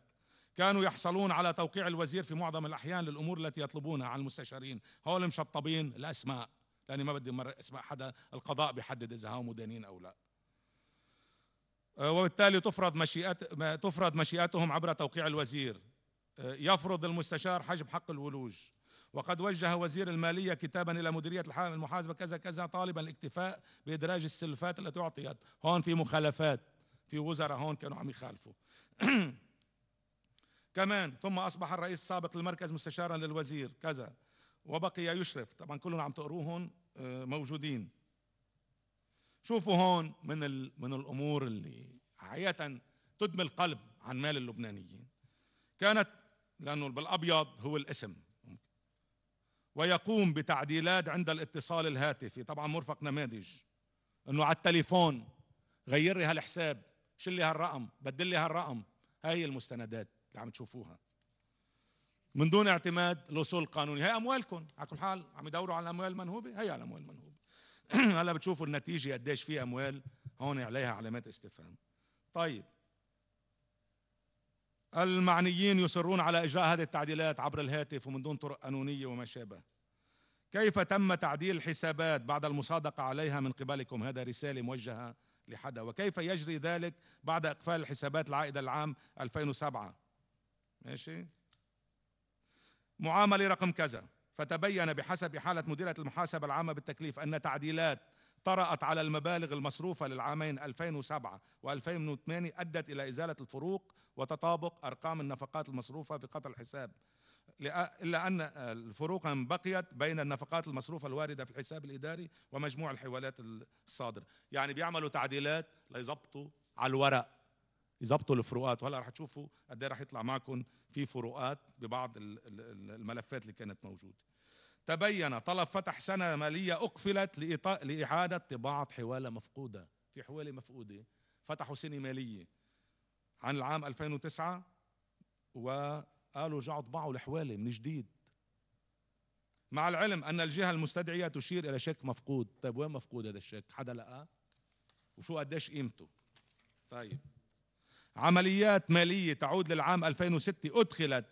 كانوا يحصلون على توقيع الوزير في معظم الأحيان للأمور التي يطلبونها عن المستشارين هول مشطبين الأسماء لأني ما بدي مرة اسماء حدا القضاء بيحدد إذا هم مدانين أو لا أه، وبالتالي تفرض مشيئات تفرض مشيئتهم عبر توقيع الوزير أه، يفرض المستشار حجب حق الولوج وقد وجه وزير المالية كتابا إلى مديرية المحاسبة كذا كذا طالبا الاكتفاء بإدراج السلفات التي أعطيت هون في مخالفات في وزراء هون كانوا عم يخالفوا كمان ثم اصبح الرئيس السابق للمركز مستشارا للوزير كذا وبقي يشرف طبعا كلهم عم تقروهم آه، موجودين شوفوا هون من من الامور اللي حقيقه تدمي القلب عن مال اللبنانيين كانت لانه بالابيض هو الاسم ويقوم بتعديلات عند الاتصال الهاتفي طبعا مرفق نماذج انه على التليفون غير لي هالحساب شيل لي هالرقم بدل لي هالرقم هاي المستندات اللي عم تشوفوها من دون اعتماد الاصول القانونيه هي اموالكم على كل حال عم يدوروا على الاموال المنهوبه هي الاموال المنهوبه هلا بتشوفوا النتيجه قديش في اموال هون عليها علامات استفهام طيب المعنيين يصرون على اجراء هذه التعديلات عبر الهاتف ومن دون طرق قانونيه وما شابه كيف تم تعديل الحسابات بعد المصادقه عليها من قبلكم هذا رساله موجهه لحدا وكيف يجري ذلك بعد اقفال الحسابات العائده العام 2007 ماشي معامله رقم كذا فتبين بحسب حاله مديريه المحاسبه العامه بالتكليف ان تعديلات طرأت على المبالغ المصروفة للعامين 2007 و2008 أدت إلى إزالة الفروق وتطابق أرقام النفقات المصروفة في قطع الحساب إلا أن الفروق بقيت بين النفقات المصروفة الواردة في الحساب الإداري ومجموع الحوالات الصادرة يعني بيعملوا تعديلات ليظبطوا على الورق يظبطوا الفروقات وهلا رح تشوفوا قد ايه رح يطلع معكم في فروقات ببعض الملفات اللي كانت موجوده. تبين طلب فتح سنه ماليه اقفلت لاعاده طباعه حواله مفقوده، في حواله مفقوده فتحوا سنه ماليه عن العام 2009 وقالوا رجعوا طبعوا الحواله من جديد. مع العلم ان الجهه المستدعيه تشير الى شيك مفقود، طيب وين مفقود هذا الشيك؟ حدا لقاه؟ وشو قديش قيمته؟ طيب عمليات مالية تعود للعام 2006 أدخلت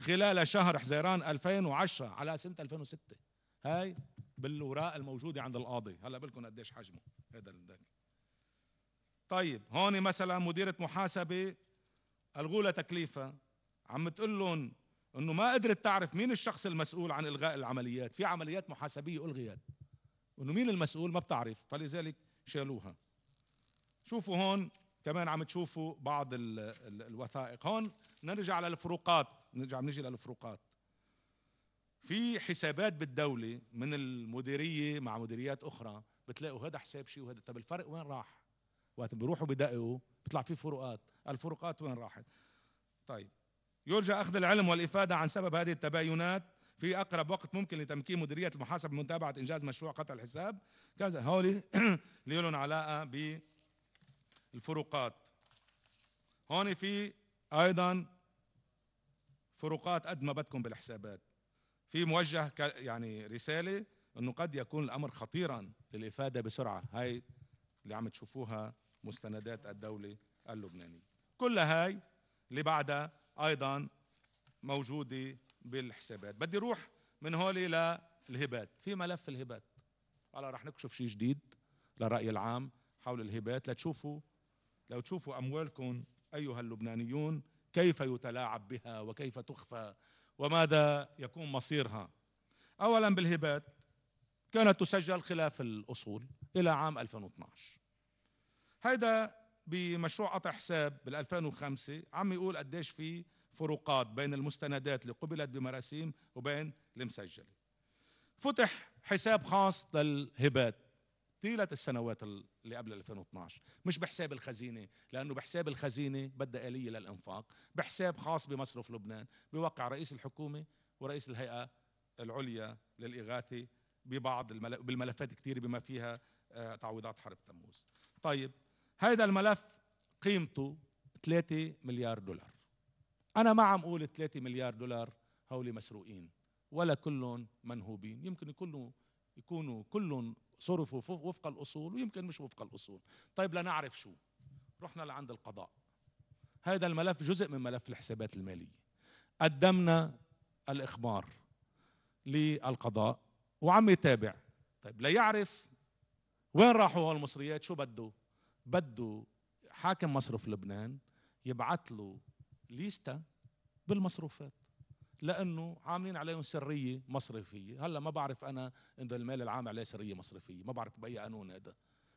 خلال شهر حزيران 2010 على سنة 2006 هاي بالوراء الموجودة عند القاضي هلا بلكم قديش حجمه هذا الدك طيب هون مثلا مديرة محاسبة ألغوا لها تكليفها عم تقول لهم انه ما قدرت تعرف مين الشخص المسؤول عن الغاء العمليات في عمليات محاسبيه الغيت انه مين المسؤول ما بتعرف فلذلك شالوها شوفوا هون كمان عم تشوفوا بعض الوثائق هون نرجع للفروقات نرجع نجي للفروقات في حسابات بالدولة من المديرية مع مديريات أخرى بتلاقوا هذا حساب شيء وهذا طب الفرق وين راح؟ وقت بيروحوا بدققوا بيطلع في فروقات، الفروقات وين راحت؟ طيب يرجى أخذ العلم والإفادة عن سبب هذه التباينات في أقرب وقت ممكن لتمكين مديرية المحاسبة من متابعة إنجاز مشروع قطع الحساب كذا هولي لهم علاقة الفروقات هون في ايضا فروقات قد ما بدكم بالحسابات في موجه يعني رساله انه قد يكون الامر خطيرا للافاده بسرعه هاي اللي عم تشوفوها مستندات الدوله اللبنانيه كل هاي اللي بعدها ايضا موجوده بالحسابات بدي روح من هول للهبات في ملف الهبات هلا رح نكشف شيء جديد للراي العام حول الهبات لتشوفوا لو تشوفوا أموالكم أيها اللبنانيون كيف يتلاعب بها وكيف تخفى وماذا يكون مصيرها أولا بالهبات كانت تسجل خلاف الأصول إلى عام 2012 هيدا بمشروع قطع حساب بال 2005 عم يقول قديش في فروقات بين المستندات اللي قبلت بمراسيم وبين المسجله. فتح حساب خاص للهبات طيلة السنوات اللي قبل 2012 مش بحساب الخزينة لأنه بحساب الخزينة بدها آلية للإنفاق بحساب خاص بمصرف لبنان بوقع رئيس الحكومة ورئيس الهيئة العليا للإغاثة ببعض الملف بالملفات كثيرة بما فيها آه، تعويضات حرب تموز طيب هذا الملف قيمته 3 مليار دولار أنا ما عم أقول 3 مليار دولار هولي مسروقين ولا كلهم منهوبين يمكن يكونوا يكونوا كلهم صرفوا وفق الأصول ويمكن مش وفق الأصول طيب لنعرف شو رحنا لعند القضاء هذا الملف جزء من ملف الحسابات المالية قدمنا الإخبار للقضاء وعم يتابع طيب ليعرف وين راحوا هالمصريات شو بده بده حاكم مصرف لبنان يبعث له ليستا بالمصروفات لانه عاملين عليهم سريه مصرفيه هلا ما بعرف انا اذا المال العام عليه سريه مصرفيه ما بعرف باي قانون هذا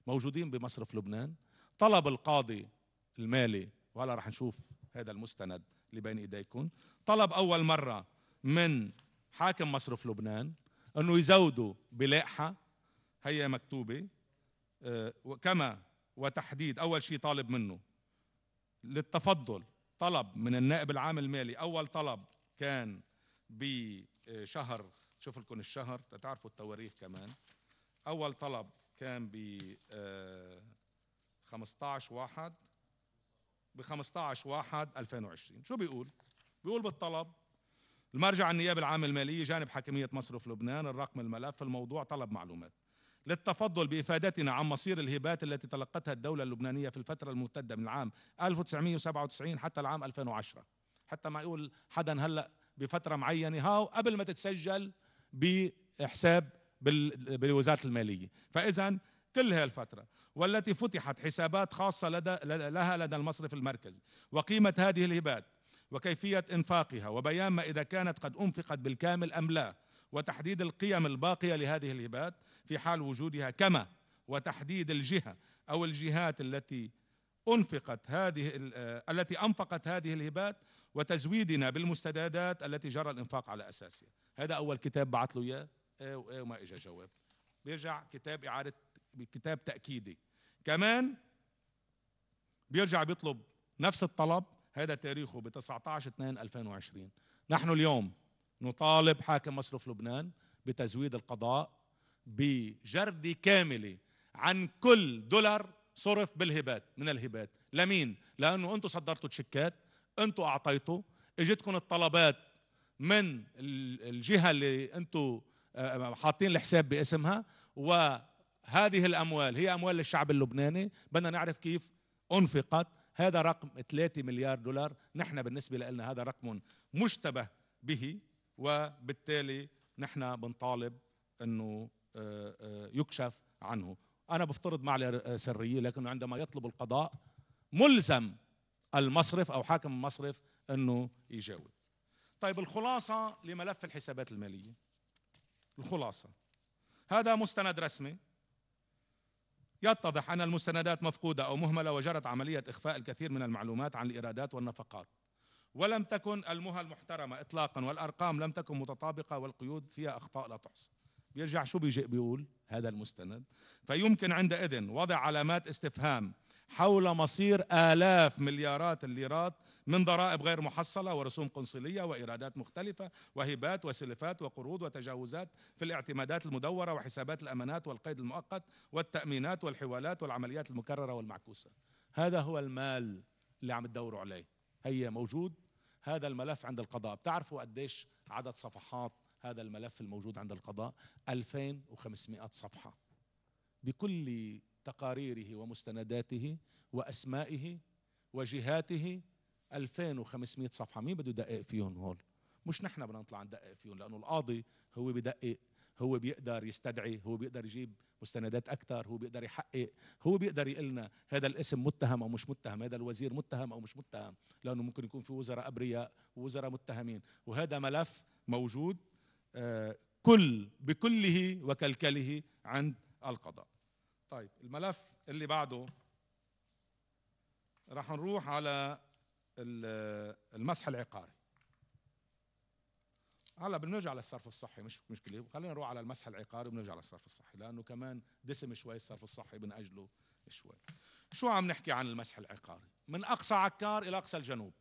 موجودين بمصرف لبنان طلب القاضي المالي وهلا رح نشوف هذا المستند اللي بين ايديكم طلب اول مره من حاكم مصرف لبنان انه يزودوا بلائحه هي مكتوبه آه، كما وتحديد اول شيء طالب منه للتفضل طلب من النائب العام المالي اول طلب كان بشهر آه، شوف لكم الشهر لتعرفوا التواريخ كمان اول طلب كان ب 15 آه، واحد ب 15 واحد 2020 شو بيقول بيقول بالطلب المرجع النيابي العام المالية جانب حكمية مصرف لبنان الرقم الملف في الموضوع طلب معلومات للتفضل بإفادتنا عن مصير الهبات التي تلقتها الدولة اللبنانية في الفترة الممتدة من العام 1997 حتى العام 2010 حتى ما يقول حدا هلا بفتره معينه هاو قبل ما تتسجل بحساب بوزاره الماليه فاذا كل هالفترة والتي فتحت حسابات خاصة لدى لها لدى المصرف المركزي وقيمة هذه الهبات وكيفية إنفاقها وبيان ما إذا كانت قد أنفقت بالكامل أم لا وتحديد القيم الباقية لهذه الهبات في حال وجودها كما وتحديد الجهة أو الجهات التي أنفقت هذه التي أنفقت هذه الهبات وتزويدنا بالمستندات التي جرى الإنفاق على أساسها هذا أول كتاب بعث له إياه إيه وإيه وما اجى جواب بيرجع كتاب إعادة كتاب تأكيدي كمان بيرجع بيطلب نفس الطلب هذا تاريخه ب 19 2 2020 نحن اليوم نطالب حاكم مصرف لبنان بتزويد القضاء بجرد كامله عن كل دولار صرف بالهبات من الهبات لمين؟ لانه انتم صدرتوا تشيكات انتوا اعطيتوا اجتكم الطلبات من الجهه اللي انتوا آه، آه، حاطين الحساب باسمها وهذه الاموال هي اموال للشعب اللبناني بدنا نعرف كيف انفقت هذا رقم 3 مليار دولار نحن بالنسبه لنا هذا رقم مشتبه به وبالتالي نحن بنطالب انه آه، يكشف عنه انا بفترض معلي سريه لكنه عندما يطلب القضاء ملزم المصرف او حاكم المصرف انه يجاوب طيب الخلاصه لملف الحسابات الماليه الخلاصه هذا مستند رسمي يتضح ان المستندات مفقوده او مهمله وجرت عمليه اخفاء الكثير من المعلومات عن الايرادات والنفقات ولم تكن المهى المحترمه اطلاقا والارقام لم تكن متطابقه والقيود فيها اخطاء لا تحصى بيرجع شو بيجي بيقول هذا المستند فيمكن عندئذ وضع علامات استفهام حول مصير آلاف مليارات الليرات من ضرائب غير محصلة ورسوم قنصلية وإيرادات مختلفة وهبات وسلفات وقروض وتجاوزات في الاعتمادات المدورة وحسابات الأمانات والقيد المؤقت والتأمينات والحوالات والعمليات المكررة والمعكوسة هذا هو المال اللي عم تدوروا عليه هي موجود هذا الملف عند القضاء بتعرفوا قديش عدد صفحات هذا الملف الموجود عند القضاء 2500 صفحة بكل تقاريره ومستنداته وأسمائه وجهاته 2500 صفحة مين بده يدقق فيهم هول مش نحن بدنا نطلع ندقق فيهم لأنه القاضي هو بدقق هو بيقدر يستدعي هو بيقدر يجيب مستندات أكثر هو بيقدر يحقق هو بيقدر يقول لنا هذا الاسم متهم أو مش متهم هذا الوزير متهم أو مش متهم لأنه ممكن يكون في وزراء أبرياء ووزراء متهمين وهذا ملف موجود آه، كل بكله وكلكله عند القضاء طيب الملف اللي بعده راح نروح على المسح العقاري هلا بنرجع على الصرف الصحي مش مشكله خلينا نروح على المسح العقاري وبنرجع على الصرف الصحي لانه كمان دسم شوي الصرف الصحي بنأجله شوي شو عم نحكي عن المسح العقاري من اقصى عكار الى اقصى الجنوب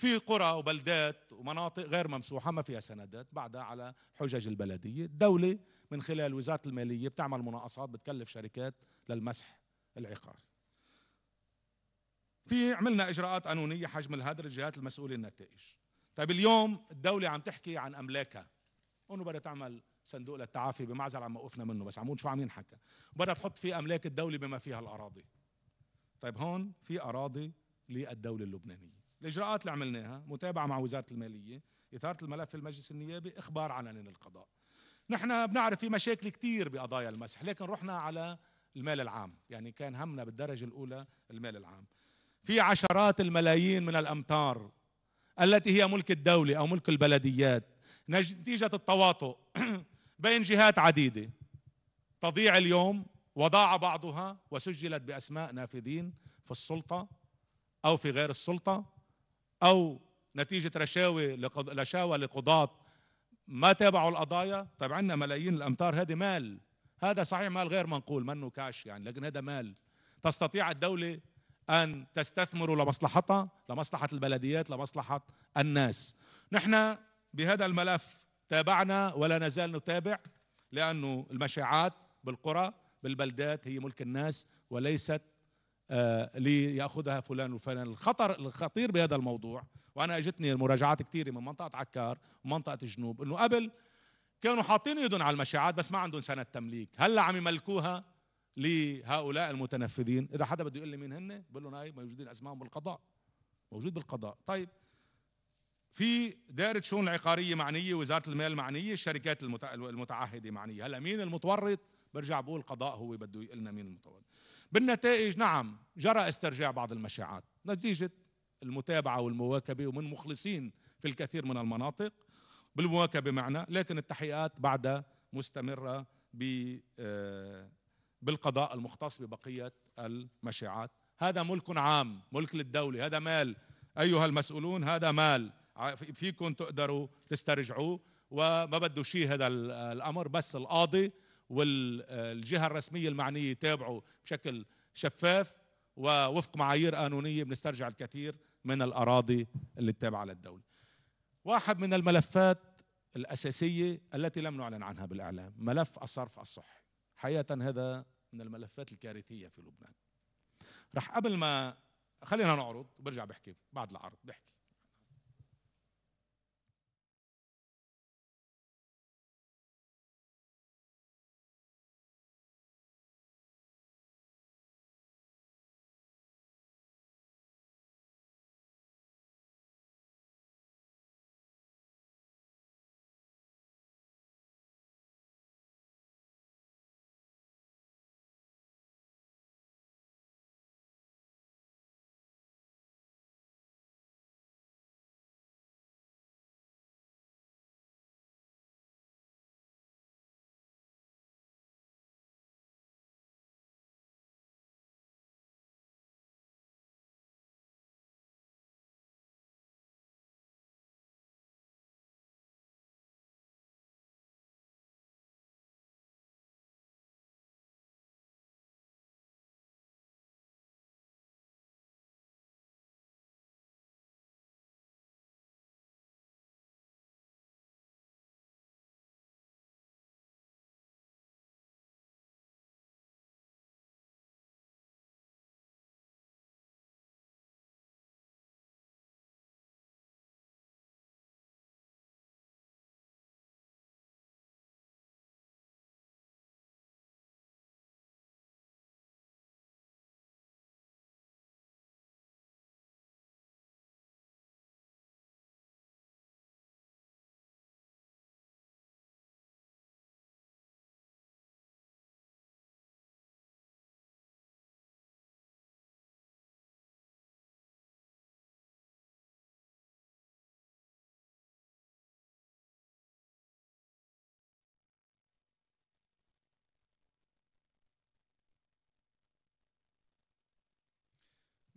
في قرى وبلدات ومناطق غير ممسوحة ما فيها سندات بعدها على حجج البلدية الدولة من خلال وزارة المالية بتعمل مناقصات بتكلف شركات للمسح العقاري في عملنا إجراءات قانونية حجم الهدر الجهات المسؤولة النتائج طيب اليوم الدولة عم تحكي عن أملاكها أنه بدها تعمل صندوق للتعافي بمعزل عم وقفنا منه بس عمود شو عم ينحكى بدها تحط فيه أملاك الدولة بما فيها الأراضي طيب هون في أراضي للدولة اللبنانية الإجراءات اللي عملناها متابعة مع وزارة المالية إثارة الملف في المجلس النيابي إخبار علني للقضاء نحن بنعرف في مشاكل كثير بقضايا المسح لكن رحنا على المال العام يعني كان همنا بالدرجة الأولى المال العام في عشرات الملايين من الأمتار التي هي ملك الدولة أو ملك البلديات نتيجة التواطؤ بين جهات عديدة تضيع اليوم وضاع بعضها وسجلت بأسماء نافذين في السلطة أو في غير السلطة او نتيجه رشاوي رشاوى لقضاة ما تابعوا القضايا طيب عندنا ملايين الامتار هذه مال هذا صحيح مال غير منقول منه كاش يعني لكن هذا مال تستطيع الدوله ان تستثمر لمصلحتها لمصلحه البلديات لمصلحه الناس نحن بهذا الملف تابعنا ولا نزال نتابع لانه المشاعات بالقرى بالبلدات هي ملك الناس وليست آه، ليأخذها فلان وفلان الخطر الخطير بهذا الموضوع وأنا أجتني مراجعات كثيرة من منطقة عكار ومنطقة الجنوب أنه قبل كانوا حاطين ايدهم على المشاعات بس ما عندهم سند تمليك هلا عم يملكوها لهؤلاء المتنفذين اذا حدا بده يقول لي مين هن بقول لهم هاي موجودين اسمائهم بالقضاء موجود بالقضاء طيب في دائرة شؤون العقارية معنية وزارة المال معنية الشركات المتعهدة معنية هلا مين المتورط برجع بقول القضاء هو بده يقول لنا مين المتورط بالنتائج نعم جرى استرجاع بعض المشاعات نتيجة المتابعة والمواكبة ومن مخلصين في الكثير من المناطق بالمواكبة معنا لكن التحقيقات بعدها مستمرة آه، بالقضاء المختص ببقية المشاعات هذا ملك عام ملك للدولة هذا مال أيها المسؤولون هذا مال فيكم تقدروا تسترجعوه وما بده شيء هذا الأمر بس القاضي والجهه الرسميه المعنيه يتابعوا بشكل شفاف ووفق معايير قانونيه بنسترجع الكثير من الاراضي اللي التابعه للدوله. واحد من الملفات الاساسيه التي لم نعلن عنها بالاعلام، ملف الصرف الصحي. حقيقه هذا من الملفات الكارثيه في لبنان. رح قبل ما خلينا نعرض برجع بحكي بعد العرض بحكي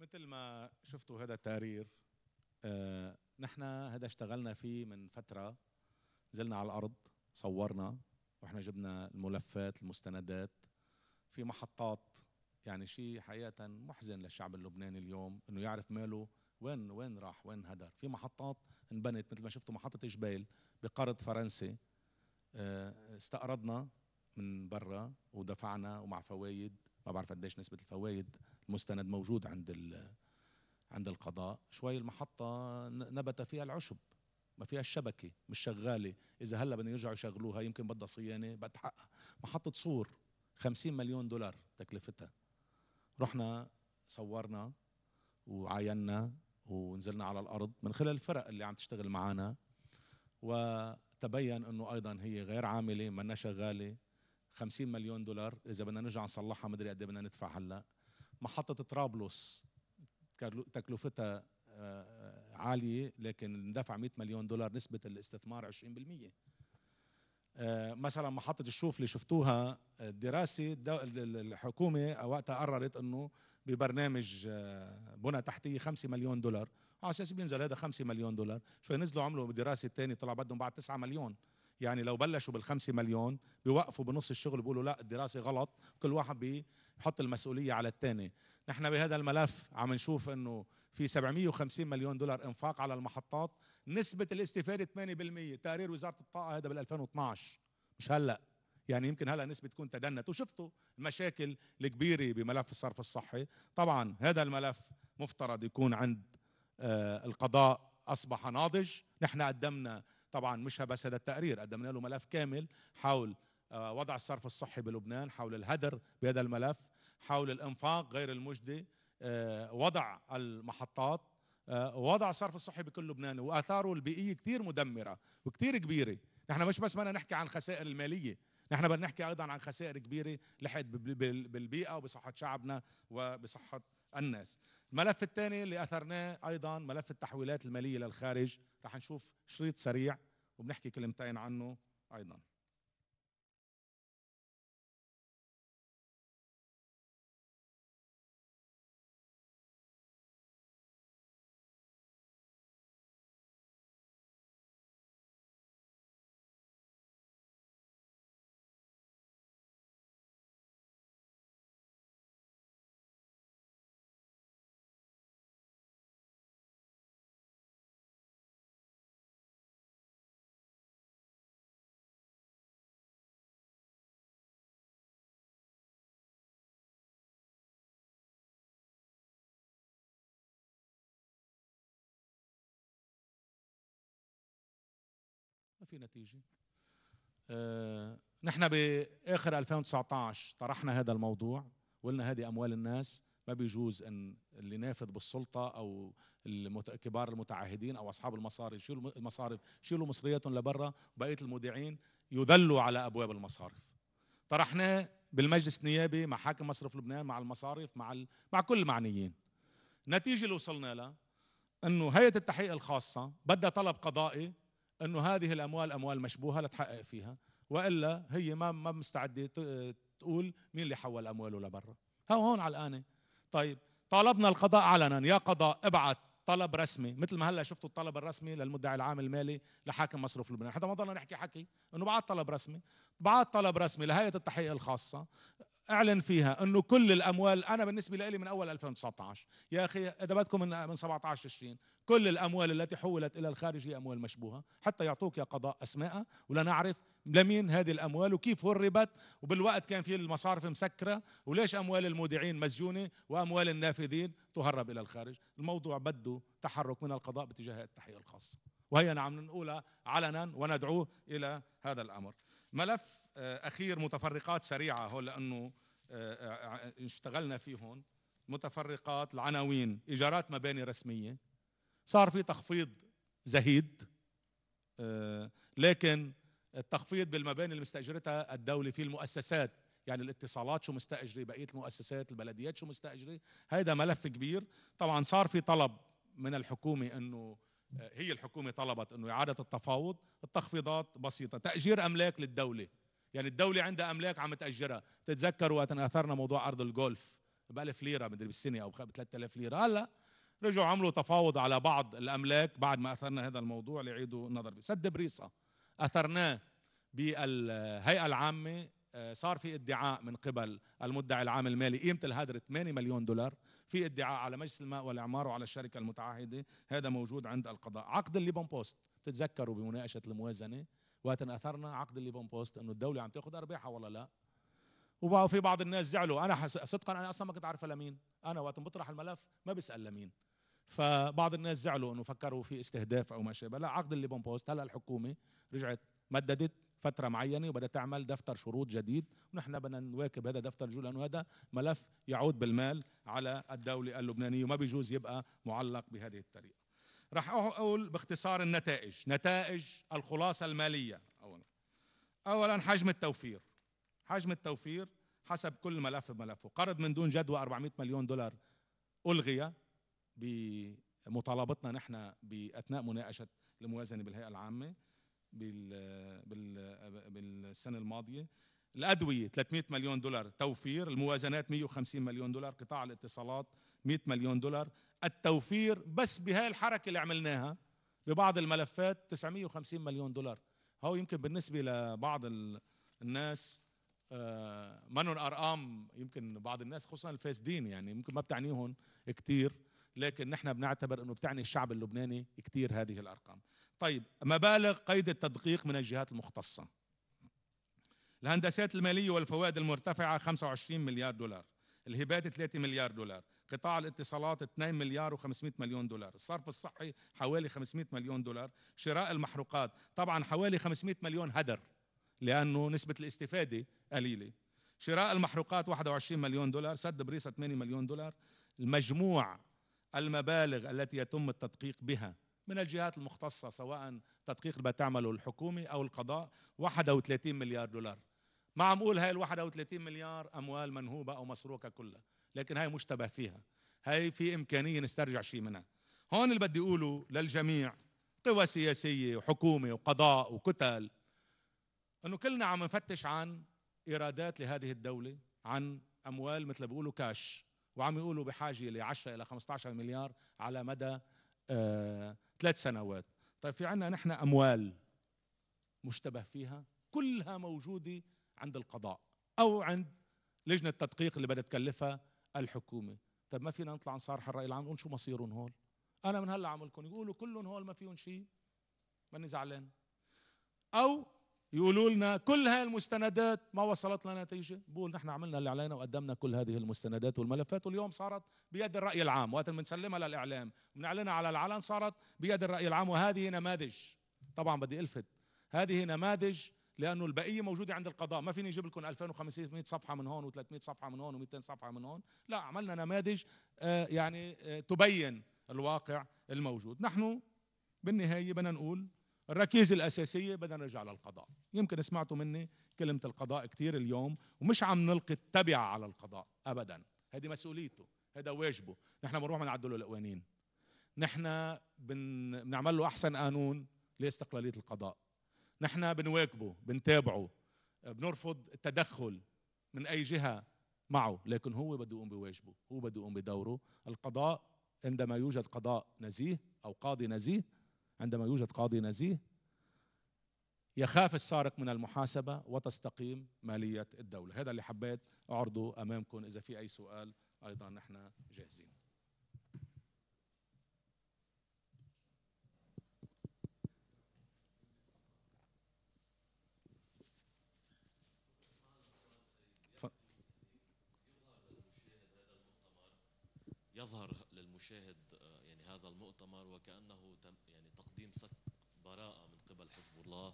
مثل ما شفتوا هذا التقرير آه نحن هذا اشتغلنا فيه من فترة نزلنا على الأرض صورنا واحنا جبنا الملفات المستندات في محطات يعني شيء حقيقة محزن للشعب اللبناني اليوم انه يعرف ماله وين وين راح وين هدر في محطات انبنت مثل ما شفتوا محطة جبيل بقرض فرنسي آه استقرضنا من برا ودفعنا ومع فوايد ما بعرف قديش نسبة الفوايد المستند موجود عند عند القضاء شوي المحطة نبت فيها العشب ما فيها الشبكة مش شغالة إذا هلا بدنا يرجعوا يشغلوها يمكن بدها صيانة بتحقق محطة صور 50 مليون دولار تكلفتها رحنا صورنا وعاينا ونزلنا على الأرض من خلال الفرق اللي عم تشتغل معنا وتبين أنه أيضا هي غير عاملة منا شغالة 50 مليون دولار إذا بدنا نرجع نصلحها مدري قد إيه بدنا ندفع هلأ محطة طرابلس تكلفتها آه، آه، عالية لكن اندفع 100 مليون دولار نسبة الاستثمار 20% آه، مثلا محطة الشوف اللي شفتوها الدراسة الحكومة وقتها قررت انه ببرنامج بنى تحتية 5 مليون دولار على اساس بينزل هذا 5 مليون دولار شوي نزلوا عملوا دراسة ثانية طلع بدهم بعد 9 مليون يعني لو بلشوا بالخمسة مليون بيوقفوا بنص الشغل بيقولوا لا الدراسة غلط كل واحد بيحط المسؤولية على الثاني نحن بهذا الملف عم نشوف انه في 750 مليون دولار انفاق على المحطات نسبة الاستفادة 8% تقرير وزارة الطاقة هذا بال 2012 مش هلأ يعني يمكن هلا نسبة تكون تدنت وشفتوا المشاكل الكبيرة بملف الصرف الصحي طبعا هذا الملف مفترض يكون عند آه، القضاء أصبح ناضج نحن قدمنا طبعا مش بس هذا التقرير قدمنا له ملف كامل حول آه، وضع الصرف الصحي بلبنان حول الهدر بهذا الملف حول الانفاق غير المجدي آه، وضع المحطات آه، وضع الصرف الصحي بكل لبنان واثاره البيئيه كثير مدمره وكثير كبيره نحن مش بس بدنا نحكي عن الخسائر الماليه نحن بدنا نحكي ايضا عن خسائر كبيره لحقت بالبيئه وبصحه شعبنا وبصحه الناس الملف الثاني اللي اثرناه ايضا ملف التحويلات الماليه للخارج رح نشوف شريط سريع وبنحكي كلمتين عنه ايضا في نتيجه آه، نحن باخر 2019 طرحنا هذا الموضوع وقلنا هذه اموال الناس ما بيجوز ان اللي نافذ بالسلطه او المت... كبار المتعهدين او اصحاب المصاري يشيلوا المصارف يشيلوا مصرياتهم لبرا وبقيه المودعين يذلوا على ابواب المصارف طرحناه بالمجلس النيابي مع حاكم مصرف لبنان مع المصارف مع ال... مع كل المعنيين النتيجه اللي وصلنا لها انه هيئه التحقيق الخاصه بدها طلب قضائي انه هذه الاموال اموال مشبوهه لتحقق فيها والا هي ما ما مستعده تقول مين اللي حول امواله لبرا ها هون على الآن طيب طالبنا القضاء علنا يا قضاء ابعت طلب رسمي مثل ما هلا شفتوا الطلب الرسمي للمدعي العام المالي لحاكم مصروف لبنان حتى ما ضلنا نحكي حكي انه بعت طلب رسمي بعت طلب رسمي لهيئه التحقيق الخاصه اعلن فيها انه كل الاموال انا بالنسبه لي من اول 2019 يا اخي بدكم من من 17 تشرين كل الاموال التي حولت الى الخارج هي اموال مشبوهه حتى يعطوك يا قضاء اسماءها ولا نعرف لمين هذه الاموال وكيف هربت وبالوقت كان في المصارف مسكره وليش اموال المودعين مسجونه واموال النافذين تهرب الى الخارج الموضوع بده تحرك من القضاء باتجاه التحقيق الخاص وهي نعم نقولها علنا وندعوه الى هذا الامر ملف آه، اخير متفرقات سريعه هون لانه آه، آه، اشتغلنا فيه هون متفرقات العناوين ايجارات مباني رسميه صار في تخفيض زهيد لكن التخفيض بالمباني اللي مستاجرتها الدوله في المؤسسات يعني الاتصالات شو مستاجره بقيه المؤسسات البلديات شو مستاجره هذا ملف كبير طبعا صار في طلب من الحكومه انه آه، هي الحكومه طلبت انه اعاده التفاوض التخفيضات بسيطه تاجير املاك للدوله يعني الدوله عندها املاك عم تاجرها بتتذكروا وقت اثرنا موضوع ارض الجولف بألف 1000 ليره مدري بالسنه او بثلاثة 3000 ليره هلا رجعوا عملوا تفاوض على بعض الاملاك بعد ما اثرنا هذا الموضوع ليعيدوا النظر فيه سد بريصه اثرناه بالهيئه العامه آه، صار في ادعاء من قبل المدعي العام المالي قيمه الهدر 8 مليون دولار في ادعاء على مجلس الماء والاعمار وعلى الشركه المتعهده هذا موجود عند القضاء عقد الليبون بوست بتتذكروا بمناقشه الموازنه وقت اثرنا عقد الليبون بوست انه الدوله عم تاخذ ارباحها ولا لا وفي في بعض الناس زعلوا انا صدقا انا اصلا ما كنت عارفه لمين انا وقت بطرح الملف ما بسال لمين فبعض الناس زعلوا انه فكروا في استهداف او ما شابه لا عقد الليبون بوست هلا الحكومه رجعت مددت فتره معينه وبدها تعمل دفتر شروط جديد ونحن بدنا نواكب هذا دفتر الجول لانه هذا ملف يعود بالمال على الدوله اللبنانيه وما بيجوز يبقى معلق بهذه الطريقه راح اقول باختصار النتائج نتائج الخلاصه الماليه اولا اولا حجم التوفير حجم التوفير حسب كل ملف بملفه قرض من دون جدوى 400 مليون دولار الغي بمطالبتنا نحن باثناء مناقشه الموازنه بالهيئه العامه بالسنه الماضيه الادويه 300 مليون دولار توفير الموازنات 150 مليون دولار قطاع الاتصالات 100 مليون دولار التوفير بس بهاي الحركه اللي عملناها ببعض الملفات 950 مليون دولار هو يمكن بالنسبه لبعض الناس آه، منهم ارقام يمكن بعض الناس خصوصا الفاسدين يعني يمكن ما بتعنيهم كثير لكن نحن بنعتبر انه بتعني الشعب اللبناني كثير هذه الارقام طيب مبالغ قيد التدقيق من الجهات المختصة الهندسات المالية والفوائد المرتفعة 25 مليار دولار الهبات 3 مليار دولار قطاع الاتصالات 2 مليار و500 مليون دولار الصرف الصحي حوالي 500 مليون دولار شراء المحروقات طبعا حوالي 500 مليون هدر لأنه نسبة الاستفادة قليلة شراء المحروقات 21 مليون دولار سد بريسة 8 مليون دولار المجموع المبالغ التي يتم التدقيق بها من الجهات المختصة سواء تدقيق اللي بتعمله الحكومة أو القضاء 31 مليار دولار ما عم أقول هاي ال 31 مليار أموال منهوبة أو مسروقة كلها لكن هاي مشتبه فيها هاي في إمكانية نسترجع شيء منها هون اللي بدي أقوله للجميع قوى سياسية وحكومة وقضاء وكتل أنه كلنا عم نفتش عن إيرادات لهذه الدولة عن أموال مثل بيقولوا كاش وعم يقولوا بحاجة ل 10 إلى 15 مليار على مدى ثلاث سنوات طيب في عنا نحن أموال مشتبه فيها كلها موجودة عند القضاء أو عند لجنة التدقيق اللي بدها تكلفها الحكومة طيب ما فينا نطلع نصارح الرأي العام نقول شو مصيرهم هول أنا من هلا عملكم يقولوا كلهم هول ما فيهم شيء ماني زعلان أو يقولوا لنا كل هاي المستندات ما وصلت لنا نتيجه بقول نحن عملنا اللي علينا وقدمنا كل هذه المستندات والملفات واليوم صارت بيد الراي العام وقت بنسلمها للاعلام بنعلنها على العلن صارت بيد الراي العام وهذه نماذج طبعا بدي الفت هذه نماذج لانه البقيه موجوده عند القضاء ما فيني اجيب لكم 2500 صفحه من هون و300 صفحه من هون و200 صفحه من هون لا عملنا نماذج آه، يعني آه، تبين الواقع الموجود نحن بالنهايه بدنا نقول الركيزة الأساسية بدنا نرجع للقضاء يمكن سمعتوا مني كلمة القضاء كثير اليوم ومش عم نلقي التبعة على القضاء أبدا هذه مسؤوليته هذا واجبه نحن بنروح بنعدل له القوانين نحن بن... بنعمل له أحسن قانون لاستقلالية القضاء نحن بنواكبه بنتابعه بنرفض التدخل من أي جهة معه لكن هو بده يقوم بواجبه هو بده يقوم بدوره القضاء عندما يوجد قضاء نزيه أو قاضي نزيه عندما يوجد قاضي نزيه يخاف السارق من المحاسبة وتستقيم مالية الدولة هذا اللي حبيت أعرضه أمامكم إذا في أي سؤال أيضا نحن جاهزين يظهر للمشاهد آه، يعني هذا المؤتمر وكأنه حزب الله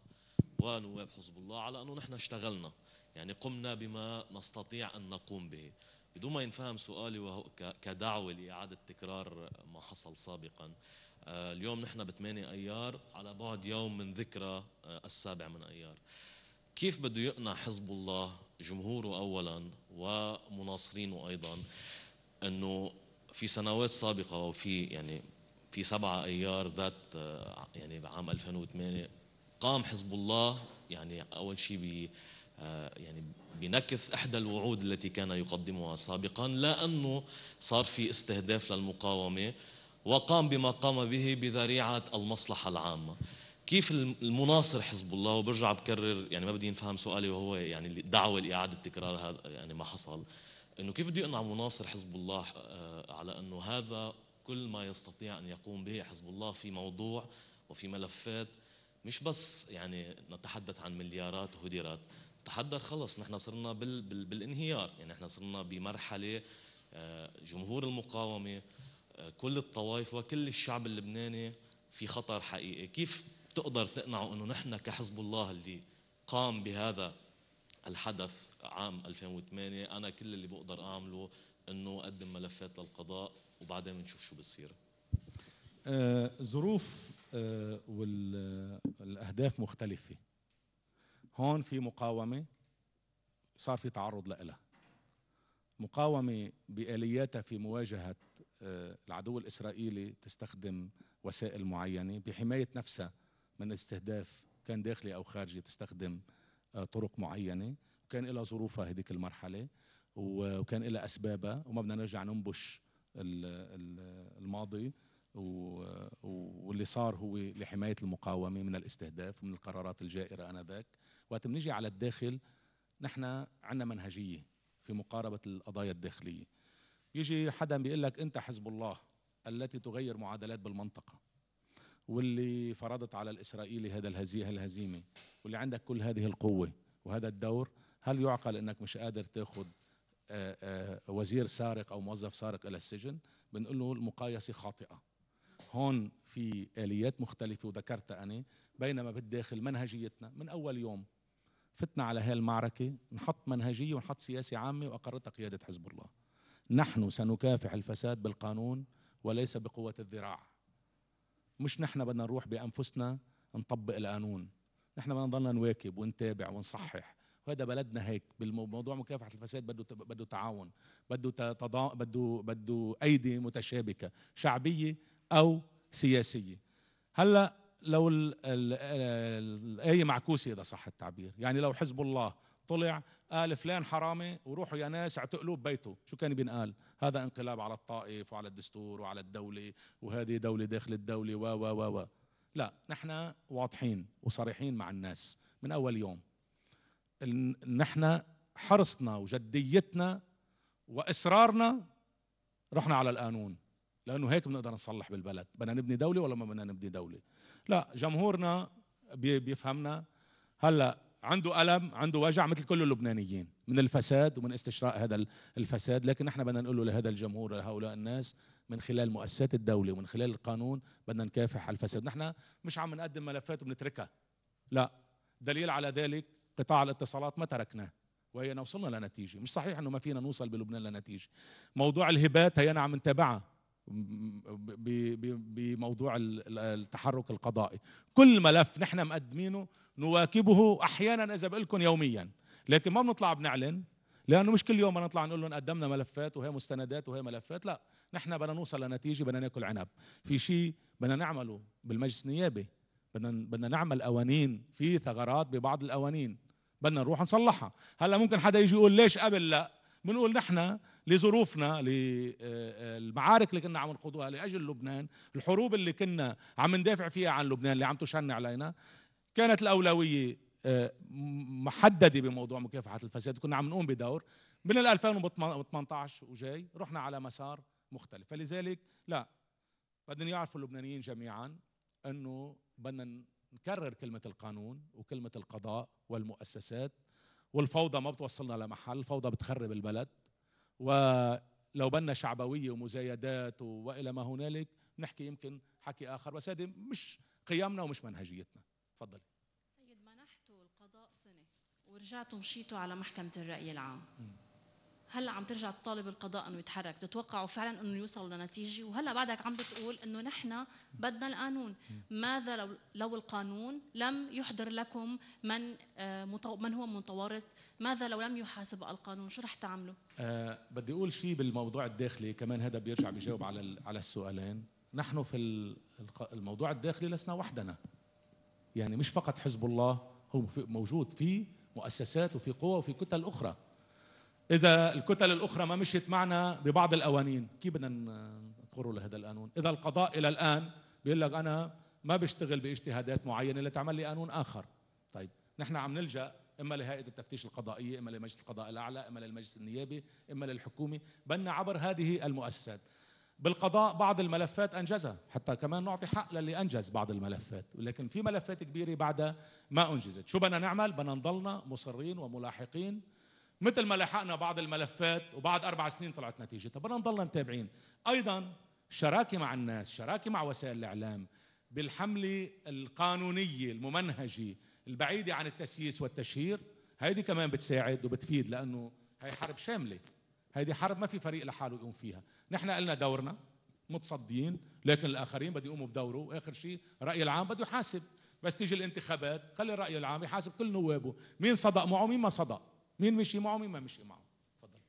ونواب حزب الله على أنه نحن اشتغلنا يعني قمنا بما نستطيع أن نقوم به بدون ما ينفهم سؤالي وهو كدعوة لإعادة تكرار ما حصل سابقا آه، اليوم نحن ب 8 أيار على بعد يوم من ذكرى آه، السابع من أيار كيف بده يقنع حزب الله جمهوره أولا ومناصرينه أيضا أنه في سنوات سابقة وفي يعني في 7 أيار ذات آه، يعني عام 2008 قام حزب الله يعني أول شيء ب آه، يعني بنكث احدى الوعود التي كان يقدمها سابقا لا انه صار في استهداف للمقاومه وقام بما قام به بذريعه المصلحه العامه كيف المناصر حزب الله وبرجع بكرر يعني ما بدي نفهم سؤالي وهو يعني دعوه لاعاده تكرار هذا يعني ما حصل انه كيف بده يقنع مناصر حزب الله آه، على انه هذا كل ما يستطيع ان يقوم به حزب الله في موضوع وفي ملفات مش بس يعني نتحدث عن مليارات هدرت تحضر خلص نحن صرنا بال بال بالانهيار يعني نحن صرنا بمرحله آه، جمهور المقاومه آه، كل الطوائف وكل الشعب اللبناني في خطر حقيقي كيف تقدر تقنعه انه نحن كحزب الله اللي قام بهذا الحدث عام 2008 انا كل اللي بقدر اعمله انه اقدم ملفات للقضاء وبعدين بنشوف شو بصير آه، ظروف آه، والاهداف مختلفه هون في مقاومه صار في تعرض لها مقاومه بالياتها في مواجهه آه، العدو الاسرائيلي تستخدم وسائل معينه بحمايه نفسها من استهداف كان داخلي او خارجي بتستخدم آه، طرق معينه وكان لها ظروفها هذيك المرحله وكان لها اسبابها وما بدنا نرجع ننبش الماضي واللي صار هو لحماية المقاومة من الاستهداف ومن القرارات الجائرة أنذاك وقت بنيجي على الداخل نحن عندنا منهجية في مقاربة القضايا الداخلية يجي حدا بيقول لك أنت حزب الله التي تغير معادلات بالمنطقة واللي فرضت على الإسرائيلي هذا الهزيمة الهزيمة واللي عندك كل هذه القوة وهذا الدور هل يعقل أنك مش قادر تاخذ وزير سارق أو موظف سارق إلى السجن بنقول له المقايسة خاطئة هون في اليات مختلفه وذكرتها انا بينما بالداخل منهجيتنا من اول يوم فتنا على هالمعركه نحط منهجيه ونحط سياسه عامه واقرتها قياده حزب الله نحن سنكافح الفساد بالقانون وليس بقوه الذراع مش نحن بدنا نروح بانفسنا نطبق القانون نحن بدنا نضلنا نواكب ونتابع ونصحح وهذا بلدنا هيك بالموضوع مكافحه الفساد بده بده تعاون بده بده بده ايدي متشابكه شعبيه او سياسيه هلا لو الايه معكوسه اذا صح التعبير يعني لو حزب الله طلع قال فلان حرامي وروحوا يا ناس اعتقلوه ببيته شو كان بينقال هذا انقلاب على الطائف وعلى الدستور وعلى الدوله وهذه دوله داخل الدوله و و و لا نحن واضحين وصريحين مع الناس من اول يوم نحن حرصنا وجديتنا واصرارنا رحنا على القانون لانه هيك بنقدر نصلح بالبلد بدنا نبني دوله ولا ما بدنا نبني دوله لا جمهورنا بيفهمنا هلا عنده ألم عنده وجع مثل كل اللبنانيين من الفساد ومن استشراء هذا الفساد لكن احنا بدنا نقول له لهذا الجمهور لهؤلاء الناس من خلال مؤسسات الدولة ومن خلال القانون بدنا نكافح على الفساد نحن مش عم نقدم ملفات وبنتركها لا دليل على ذلك قطاع الاتصالات ما تركناه وهي وصلنا لنتيجة مش صحيح انه ما فينا نوصل بلبنان لنتيجة موضوع الهبات هي أنا عم نتابعها بموضوع التحرك القضائي كل ملف نحن مقدمينه نواكبه احيانا اذا بقول لكم يوميا لكن ما بنطلع بنعلن لانه مش كل يوم بنطلع نقول لهم قدمنا ملفات وهي مستندات وهي ملفات لا نحن بدنا نوصل لنتيجه بدنا ناكل عنب في شيء بدنا نعمله بالمجلس النيابي بدنا بدنا نعمل قوانين في ثغرات ببعض القوانين بدنا نروح نصلحها هلا ممكن حدا يجي يقول ليش قبل لا بنقول نحن لظروفنا للمعارك آه، آه، اللي كنا عم نخوضها لاجل لبنان الحروب اللي كنا عم ندافع فيها عن لبنان اللي عم تشن علينا كانت الاولويه آه، محدده بموضوع مكافحه الفساد كنا عم نقوم بدور من 2018 وجاي رحنا على مسار مختلف فلذلك لا بدنا يعرفوا اللبنانيين جميعا انه بدنا نكرر كلمه القانون وكلمه القضاء والمؤسسات والفوضى ما بتوصلنا لمحل الفوضى بتخرب البلد ولو بنا شعبوية ومزايدات وإلى ما هنالك نحكي يمكن حكي آخر بس هذه مش قيامنا ومش منهجيتنا تفضلي سيد منحتوا القضاء سنة ورجعتوا مشيتوا على محكمة الرأي العام م. هلا عم ترجع تطالب القضاء انه يتحرك تتوقعوا فعلا انه يوصل لنتيجه وهلا بعدك عم بتقول انه نحن بدنا القانون ماذا لو لو القانون لم يحضر لكم من آه، من هو متورط ماذا لو لم يحاسب القانون شو رح تعملوا أه بدي اقول شيء بالموضوع الداخلي كمان هذا بيرجع بيجاوب على على السؤالين نحن في الموضوع الداخلي لسنا وحدنا يعني مش فقط حزب الله هو موجود في مؤسسات وفي قوى وفي كتل اخرى إذا الكتل الأخرى ما مشيت معنا ببعض القوانين كيف بدنا نثوروا لهذا القانون إذا القضاء إلى الآن بيقول لك أنا ما بشتغل باجتهادات معينة لتعمل لي قانون آخر طيب نحن عم نلجأ إما لهيئة التفتيش القضائية إما لمجلس القضاء الأعلى إما للمجلس النيابي إما للحكومة بدنا عبر هذه المؤسسات بالقضاء بعض الملفات انجزها حتى كمان نعطي حق للي انجز بعض الملفات ولكن في ملفات كبيره بعدها ما انجزت شو بدنا نعمل بدنا نضلنا مصرين وملاحقين مثل ما لحقنا بعض الملفات وبعد اربع سنين طلعت نتيجه طب بدنا نضلنا متابعين ايضا شراكه مع الناس شراكه مع وسائل الاعلام بالحمله القانونيه الممنهجه البعيده عن التسييس والتشهير هيدي كمان بتساعد وبتفيد لانه هي حرب شامله هيدي حرب ما في فريق لحاله يقوم فيها نحن قلنا دورنا متصدين لكن الاخرين بده يقوموا بدوره واخر شيء الراي العام بده يحاسب بس تيجي الانتخابات خلي الراي العام يحاسب كل نوابه مين صدق معه مين ما صدق مين مشي معه مين ما مشي معه تفضل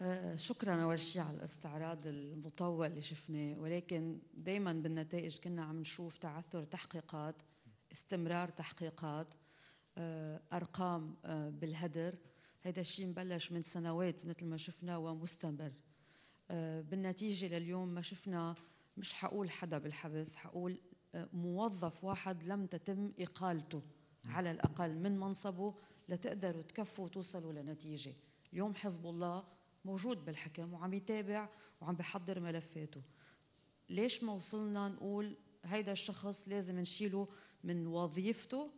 آه، شكرا اول شيء على الاستعراض المطول اللي شفناه ولكن دائما بالنتائج كنا عم نشوف تعثر تحقيقات استمرار تحقيقات آه، ارقام آه، بالهدر هذا الشيء مبلش من سنوات مثل ما شفنا ومستمر بالنتيجه لليوم ما شفنا مش حقول حدا بالحبس حقول موظف واحد لم تتم اقالته على الاقل من منصبه لتقدروا تكفوا وتوصلوا لنتيجة اليوم حزب الله موجود بالحكم وعم يتابع وعم بحضر ملفاته ليش ما وصلنا نقول هيدا الشخص لازم نشيله من وظيفته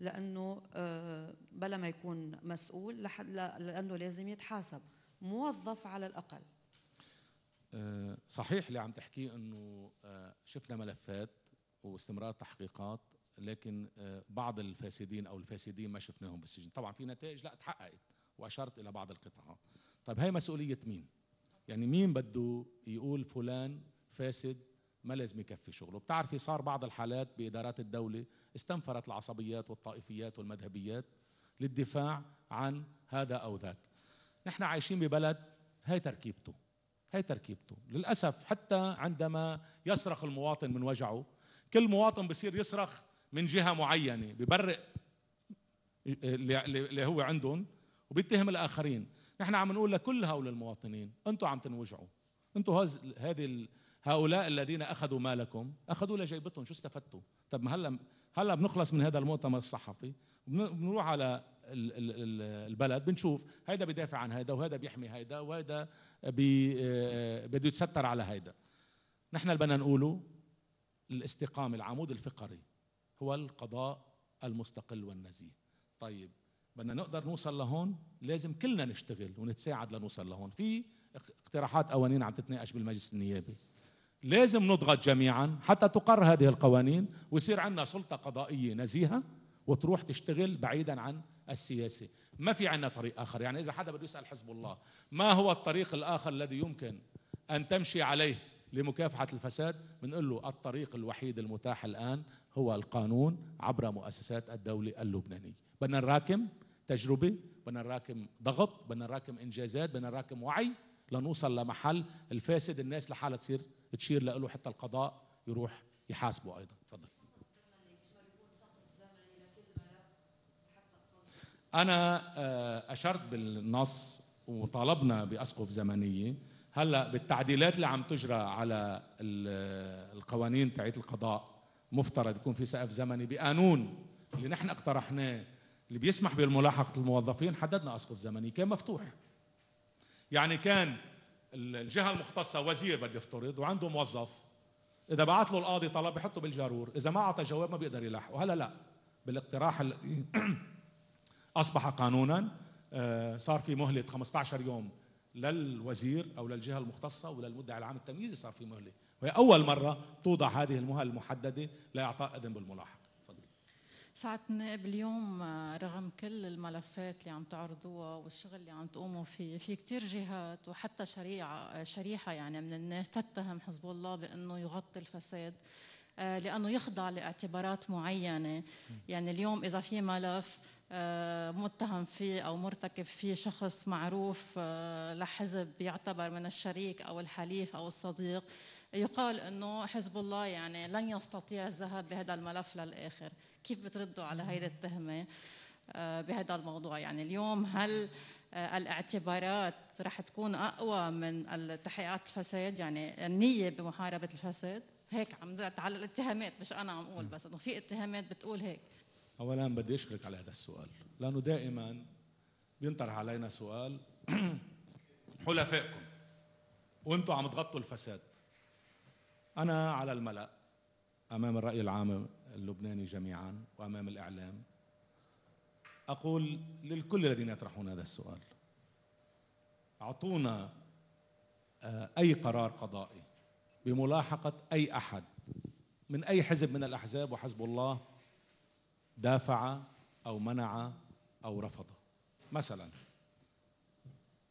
لانه آه، بلا ما يكون مسؤول لانه لازم يتحاسب موظف على الاقل آه، صحيح اللي عم تحكيه انه آه، شفنا ملفات واستمرار تحقيقات لكن آه، بعض الفاسدين او الفاسدين ما شفناهم بالسجن طبعا في نتائج لا تحققت واشرت الى بعض القطاعات طب هاي مسؤوليه مين يعني مين بده يقول فلان فاسد ما لازم يكفي شغله بتعرفي صار بعض الحالات بإدارات الدولة استنفرت العصبيات والطائفيات والمذهبيات للدفاع عن هذا أو ذاك نحن عايشين ببلد هاي تركيبته هاي تركيبته للأسف حتى عندما يصرخ المواطن من وجعه كل مواطن بصير يصرخ من جهه معينه ببرق اللي هو عندهم وبيتهم الاخرين نحن عم نقول لكل هؤلاء المواطنين انتم عم تنوجعوا انتم هذه هؤلاء الذين اخذوا مالكم اخذوا لجيبتهم شو استفدتوا طب ما هلا هلا بنخلص من هذا المؤتمر الصحفي بنروح على البلد بنشوف هيدا بيدافع عن هيدا وهيدا بيحمي هيدا وهيدا آه، بده يتستر على هيدا نحن اللي بدنا نقوله الاستقامه العمود الفقري هو القضاء المستقل والنزيه طيب بدنا نقدر نوصل لهون لازم كلنا نشتغل ونتساعد لنوصل لهون في اقتراحات قوانين عم تتناقش بالمجلس النيابي لازم نضغط جميعا حتى تقر هذه القوانين ويصير عندنا سلطه قضائيه نزيهه وتروح تشتغل بعيدا عن السياسه ما في عندنا طريق اخر يعني اذا حدا بده يسال حزب الله ما هو الطريق الاخر الذي يمكن ان تمشي عليه لمكافحة الفساد بنقول له الطريق الوحيد المتاح الآن هو القانون عبر مؤسسات الدولة اللبنانية بدنا نراكم تجربة بدنا نراكم ضغط بدنا نراكم إنجازات بدنا نراكم وعي لنوصل لمحل الفاسد الناس لحالها تصير تشير له حتى القضاء يروح يحاسبه أيضا تفضل أنا آه، أشرت بالنص وطالبنا بأسقف زمنية هلا بالتعديلات اللي عم تجرى على القوانين تاعت القضاء مفترض يكون في سقف زمني بقانون اللي نحن اقترحناه اللي بيسمح بملاحقه الموظفين حددنا اسقف زمني كان مفتوح يعني كان الجهه المختصه وزير بدي افترض وعنده موظف اذا بعث له القاضي طلب بحطه بالجارور اذا ما اعطى جواب ما بيقدر يلاحقه هلا لا بالاقتراح اصبح قانونا آه، صار في مهله 15 يوم للوزير او للجهه المختصه وللمدعي العام التمييزي صار في مهله وهي اول مره توضع هذه المهل المحدده لاعطاء اذن بالملاحقه سعد النائب اليوم آه، رغم كل الملفات اللي عم تعرضوها والشغل اللي عم تقوموا فيه في كتير جهات وحتى شريعة آه، شريحة يعني من الناس تتهم حزب الله بأنه يغطي الفساد آه، لأنه يخضع لاعتبارات معينة يعني اليوم إذا في ملف آه، متهم فيه او مرتكب فيه شخص معروف آه، لحزب يعتبر من الشريك او الحليف او الصديق يقال انه حزب الله يعني لن يستطيع الذهاب بهذا الملف للاخر، كيف بتردوا على هيدي التهمه آه، بهذا الموضوع؟ يعني اليوم هل الاعتبارات رح تكون اقوى من تحقيقات الفساد يعني النيه بمحاربه الفساد؟ هيك عم على الاتهامات مش انا عم اقول بس انه في اتهامات بتقول هيك اولا بدي اشكرك على هذا السؤال لانه دائما بينطرح علينا سؤال حلفائكم وانتم عم تغطوا الفساد انا على الملا امام الراي العام اللبناني جميعا وامام الاعلام اقول للكل الذين يطرحون هذا السؤال اعطونا آه، اي قرار قضائي بملاحقه اي احد من اي حزب من الاحزاب وحزب الله دافع أو منع أو رفض مثلا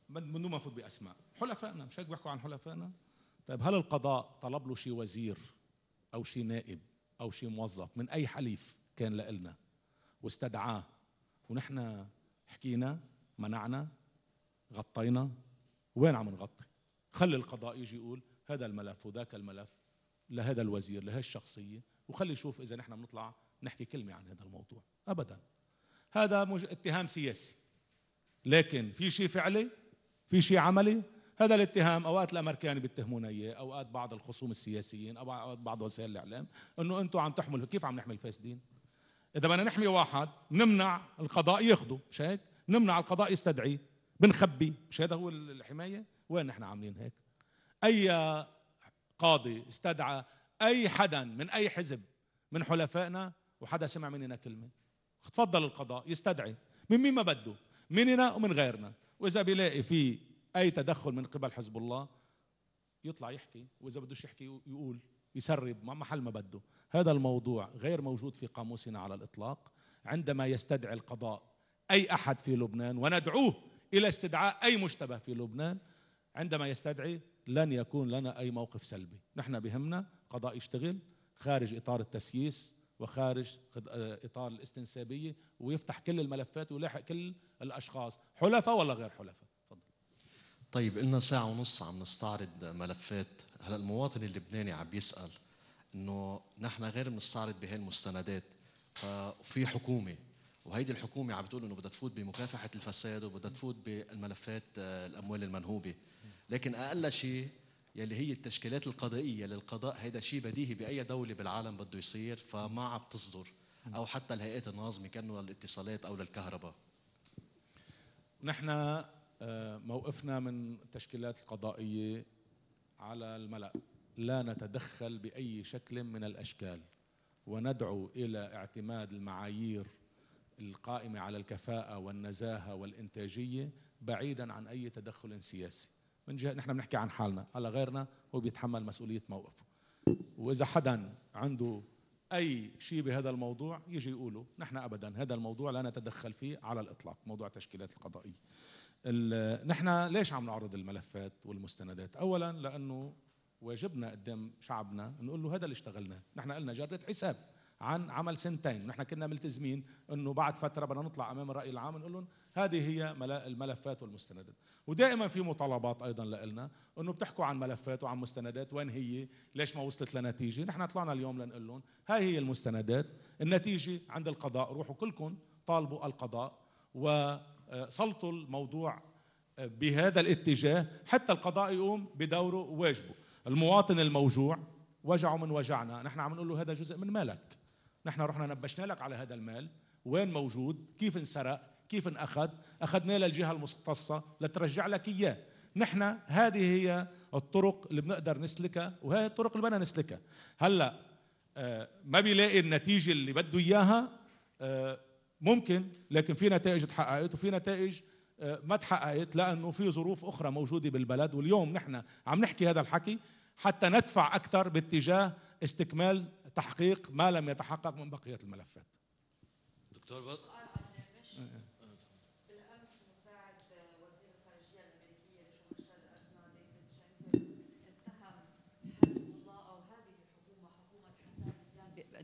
من افوت بأسماء حلفائنا مش هيك بيحكوا عن حلفائنا طيب هل القضاء طلب له شي وزير أو شي نائب أو شي موظف من أي حليف كان لنا واستدعاه ونحن حكينا منعنا غطينا وين عم نغطي خلي القضاء يجي يقول هذا الملف وذاك الملف لهذا الوزير لهالشخصية وخلي يشوف إذا نحن بنطلع نحكي كلمة عن هذا الموضوع أبدا هذا مج... اتهام سياسي لكن في شيء فعلي في شيء عملي هذا الاتهام اوقات الامريكان بيتهمونا اياه اوقات بعض الخصوم السياسيين او اوقات بعض وسائل الاعلام انه انتم عم تحملوا كيف عم نحمي الفاسدين اذا بدنا نحمي واحد بنمنع القضاء ياخده مش هيك بنمنع القضاء يستدعيه بنخبي مش هذا هو الحمايه وين نحن عاملين هيك اي قاضي استدعى اي حدا من اي حزب من حلفائنا وحدا سمع مننا كلمه تفضل القضاء يستدعي من مين ما بده مننا ومن غيرنا واذا بيلاقي في اي تدخل من قبل حزب الله يطلع يحكي واذا بدوش يحكي يقول يسرب محل ما بده هذا الموضوع غير موجود في قاموسنا على الاطلاق عندما يستدعي القضاء اي احد في لبنان وندعوه الى استدعاء اي مشتبه في لبنان عندما يستدعي لن يكون لنا اي موقف سلبي نحن بهمنا قضاء يشتغل خارج اطار التسييس وخارج آه، اطار الاستنسابيه ويفتح كل الملفات ويلاحق كل الاشخاص حلفاء ولا غير حلفاء تفضل طيب قلنا ساعه ونص عم نستعرض ملفات هلا المواطن اللبناني عم بيسال انه نحن غير بنستعرض بهالمستندات ففي حكومه وهيدي الحكومه عم بتقول انه بدها تفوت بمكافحه الفساد وبدها تفوت بالملفات آه، الاموال المنهوبه لكن اقل شيء يلي هي التشكيلات القضائية للقضاء هذا شيء بديهي بأي دولة بالعالم بده يصير فما عم تصدر أو حتى الهيئات الناظمة كأنه للاتصالات أو للكهرباء نحن آه، موقفنا من التشكيلات القضائية على الملأ لا نتدخل بأي شكل من الأشكال وندعو إلى اعتماد المعايير القائمة على الكفاءة والنزاهة والإنتاجية بعيدا عن أي تدخل سياسي من جهه نحن بنحكي عن حالنا هلا غيرنا هو بيتحمل مسؤوليه موقفه واذا حدا عنده اي شيء بهذا الموضوع يجي يقوله نحن ابدا هذا الموضوع لا نتدخل فيه على الاطلاق موضوع التشكيلات القضائيه نحن ليش عم نعرض الملفات والمستندات اولا لانه واجبنا قدام شعبنا نقول له هذا اللي اشتغلناه نحن قلنا جره حساب عن عمل سنتين نحن كنا ملتزمين انه بعد فتره بدنا نطلع امام الراي العام نقول لهم هذه هي الملفات والمستندات ودائما في مطالبات ايضا لنا انه بتحكوا عن ملفات وعن مستندات وين هي ليش ما وصلت لنتيجه نحن طلعنا اليوم لنقول لهم هاي هي المستندات النتيجه عند القضاء روحوا كلكم طالبوا القضاء وسلطوا الموضوع بهذا الاتجاه حتى القضاء يقوم بدوره وواجبه المواطن الموجوع وجعه من وجعنا نحن عم نقول له هذا جزء من مالك نحن رحنا نبشنا لك على هذا المال وين موجود كيف انسرق كيف انأخذ أخذناه للجهة المختصة لترجع لك إياه نحن هذه هي الطرق اللي بنقدر نسلكها وهي الطرق اللي بدنا نسلكها هلا آه، ما بيلاقي النتيجه اللي بده اياها آه، ممكن لكن في نتائج تحققت وفي نتائج آه، ما تحققت لانه في ظروف اخرى موجوده بالبلد واليوم نحن عم نحكي هذا الحكي حتى ندفع اكثر باتجاه استكمال تحقيق ما لم يتحقق من بقيه الملفات دكتور بط...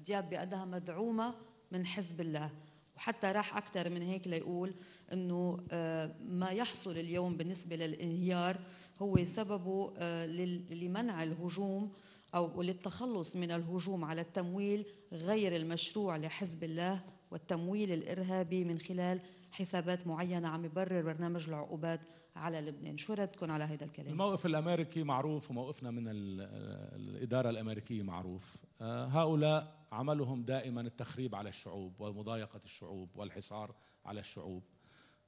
دياب بأدها مدعومة من حزب الله وحتى راح أكثر من هيك ليقول أنه آه، ما يحصل اليوم بالنسبة للانهيار هو سببه آه، لمنع الهجوم أو للتخلص من الهجوم على التمويل غير المشروع لحزب الله والتمويل الإرهابي من خلال حسابات معينه عم يبرر برنامج العقوبات على لبنان شو ردكم على هذا الكلام الموقف الامريكي معروف وموقفنا من الاداره الامريكيه معروف آه، هؤلاء عملهم دائما التخريب على الشعوب ومضايقه الشعوب والحصار على الشعوب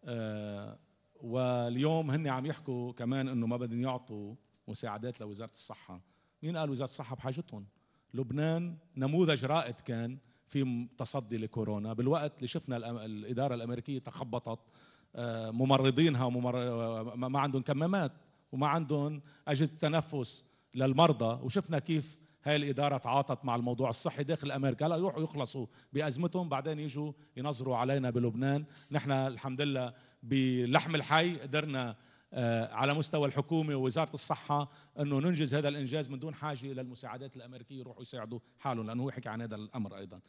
آه، واليوم هن عم يحكوا كمان انه ما بدهم يعطوا مساعدات لوزاره الصحه مين قال وزاره الصحه بحاجتهم لبنان نموذج رائد كان في تصدي لكورونا بالوقت اللي شفنا الاداره الامريكيه تخبطت آه، ممرضينها وممر... آه، ما عندهم كمامات وما عندهم اجهزه تنفس للمرضى وشفنا كيف هاي الاداره تعاطت مع الموضوع الصحي داخل امريكا هلا يروحوا يخلصوا بازمتهم بعدين يجوا ينظروا علينا بلبنان نحن الحمد لله بلحم الحي قدرنا آه، على مستوى الحكومه ووزاره الصحه انه ننجز هذا الانجاز من دون حاجه للمساعدات الامريكيه يروحوا يساعدوا حالهم لانه هو حكى عن هذا الامر ايضا.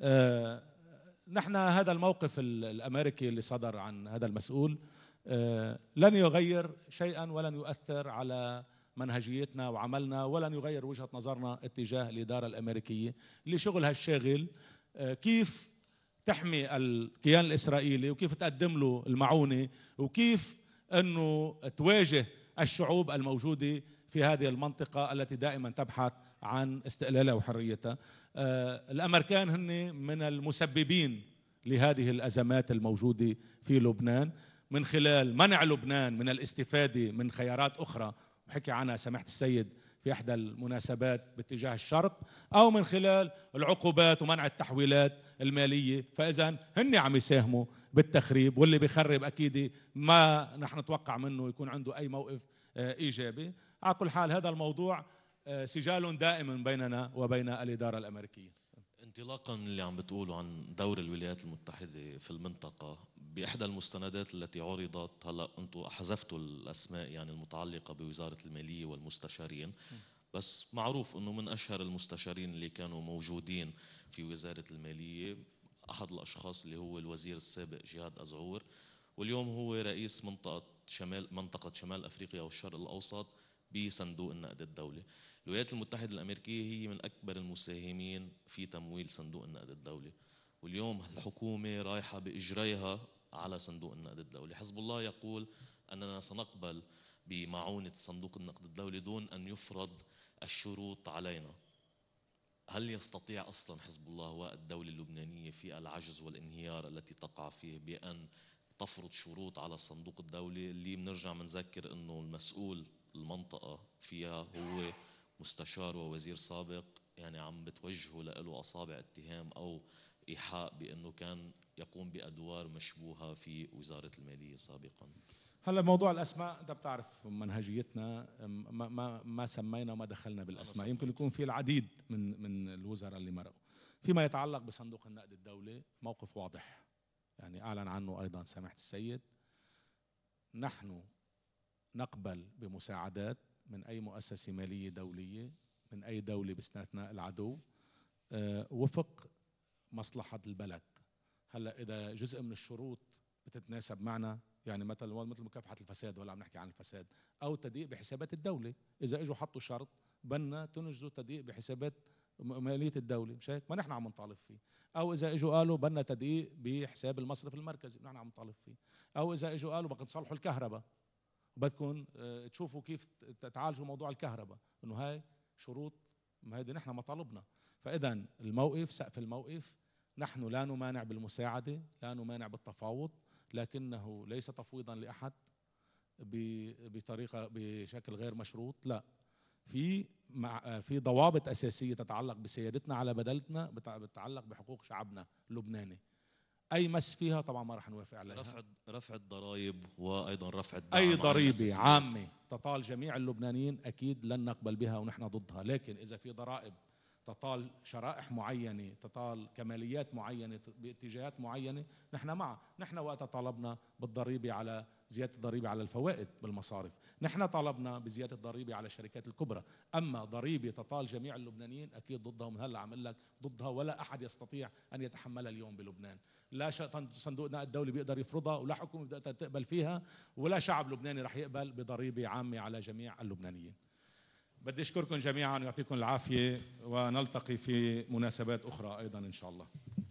آه، نحن هذا الموقف الامريكي اللي صدر عن هذا المسؤول آه، لن يغير شيئا ولن يؤثر على منهجيتنا وعملنا ولن يغير وجهه نظرنا اتجاه الاداره الامريكيه لشغلها الشاغل كيف تحمي الكيان الاسرائيلي وكيف تقدم له المعونه وكيف انه تواجه الشعوب الموجوده في هذه المنطقه التي دائما تبحث عن استقلالها وحريتها. آه، الامريكان هن من المسببين لهذه الازمات الموجوده في لبنان من خلال منع لبنان من الاستفاده من خيارات اخرى وحكي عنها سماحه السيد في إحدى المناسبات باتجاه الشرق أو من خلال العقوبات ومنع التحويلات المالية فإذا هن عم يساهموا بالتخريب واللي بيخرب أكيد ما نحن نتوقع منه يكون عنده أي موقف آه، إيجابي على كل حال هذا الموضوع آه، سجال دائم بيننا وبين الإدارة الأمريكية انطلاقا من اللي عم بتقوله عن دور الولايات المتحده في المنطقه باحدى المستندات التي عرضت هلا انتم حذفتوا الاسماء يعني المتعلقه بوزاره الماليه والمستشارين بس معروف انه من اشهر المستشارين اللي كانوا موجودين في وزاره الماليه احد الاشخاص اللي هو الوزير السابق جهاد ازعور واليوم هو رئيس منطقه شمال منطقه شمال افريقيا والشرق الاوسط بصندوق النقد الدولي الولايات المتحدة الأمريكية هي من أكبر المساهمين في تمويل صندوق النقد الدولي واليوم الحكومة رايحة بإجريها على صندوق النقد الدولي حزب الله يقول أننا سنقبل بمعونة صندوق النقد الدولي دون أن يفرض الشروط علينا هل يستطيع أصلا حزب الله والدولة اللبنانية في العجز والانهيار التي تقع فيه بأن تفرض شروط على الصندوق الدولي اللي بنرجع بنذكر أنه المسؤول المنطقة فيها هو مستشار ووزير سابق يعني عم بتوجهوا له أصابع اتهام أو إيحاء بأنه كان يقوم بأدوار مشبوهة في وزارة المالية سابقا هلا موضوع الاسماء انت بتعرف منهجيتنا ما ما ما سمينا وما دخلنا بالاسماء يمكن يكون في العديد من من الوزراء اللي مرقوا فيما يتعلق بصندوق النقد الدولي موقف واضح يعني اعلن عنه ايضا سمحت السيد نحن نقبل بمساعدات من أي مؤسسة مالية دولية من أي دولة باستثناء العدو آه، وفق مصلحة البلد هلا إذا جزء من الشروط بتتناسب معنا يعني مثلا مثل مكافحة الفساد ولا عم نحكي عن الفساد أو تضييق بحسابات الدولة إذا إجوا حطوا شرط بدنا تنجزوا تضييق بحسابات مالية الدولة مش هيك؟ ما نحن عم نطالب فيه، أو إذا إجوا قالوا بدنا تدقيق بحساب المصرف المركزي، نحن عم نطالب فيه، أو إذا إجوا قالوا بدكم تصلحوا الكهرباء، بدكم آه، تشوفوا كيف تعالجوا موضوع الكهرباء انه هاي شروط ما هيدي نحن مطالبنا فاذا الموقف سقف الموقف نحن لا نمانع بالمساعده لا نمانع بالتفاوض لكنه ليس تفويضا لاحد بطريقه بشكل غير مشروط لا في مع آه، في ضوابط اساسيه تتعلق بسيادتنا على بدلتنا بتتعلق بحقوق شعبنا اللبناني اي مس فيها طبعا ما راح نوافق عليها رفع رفع الضرائب وايضا رفع الدعم اي ضريبه عامه تطال جميع اللبنانيين اكيد لن نقبل بها ونحن ضدها لكن اذا في ضرائب تطال شرائح معينة تطال كماليات معينة باتجاهات معينة نحن مع نحن وقتها طالبنا بالضريبة على زيادة الضريبة على الفوائد بالمصارف نحن طالبنا بزيادة الضريبة على الشركات الكبرى أما ضريبة تطال جميع اللبنانيين أكيد ضدها ومن هلأ عم لك ضدها ولا أحد يستطيع أن يتحملها اليوم بلبنان لا صندوق نقد الدولي بيقدر يفرضها ولا حكومة تقبل فيها ولا شعب لبناني رح يقبل بضريبة عامة على جميع اللبنانيين بدي أشكركم جميعا ويعطيكم العافية ونلتقي في مناسبات أخرى أيضا إن شاء الله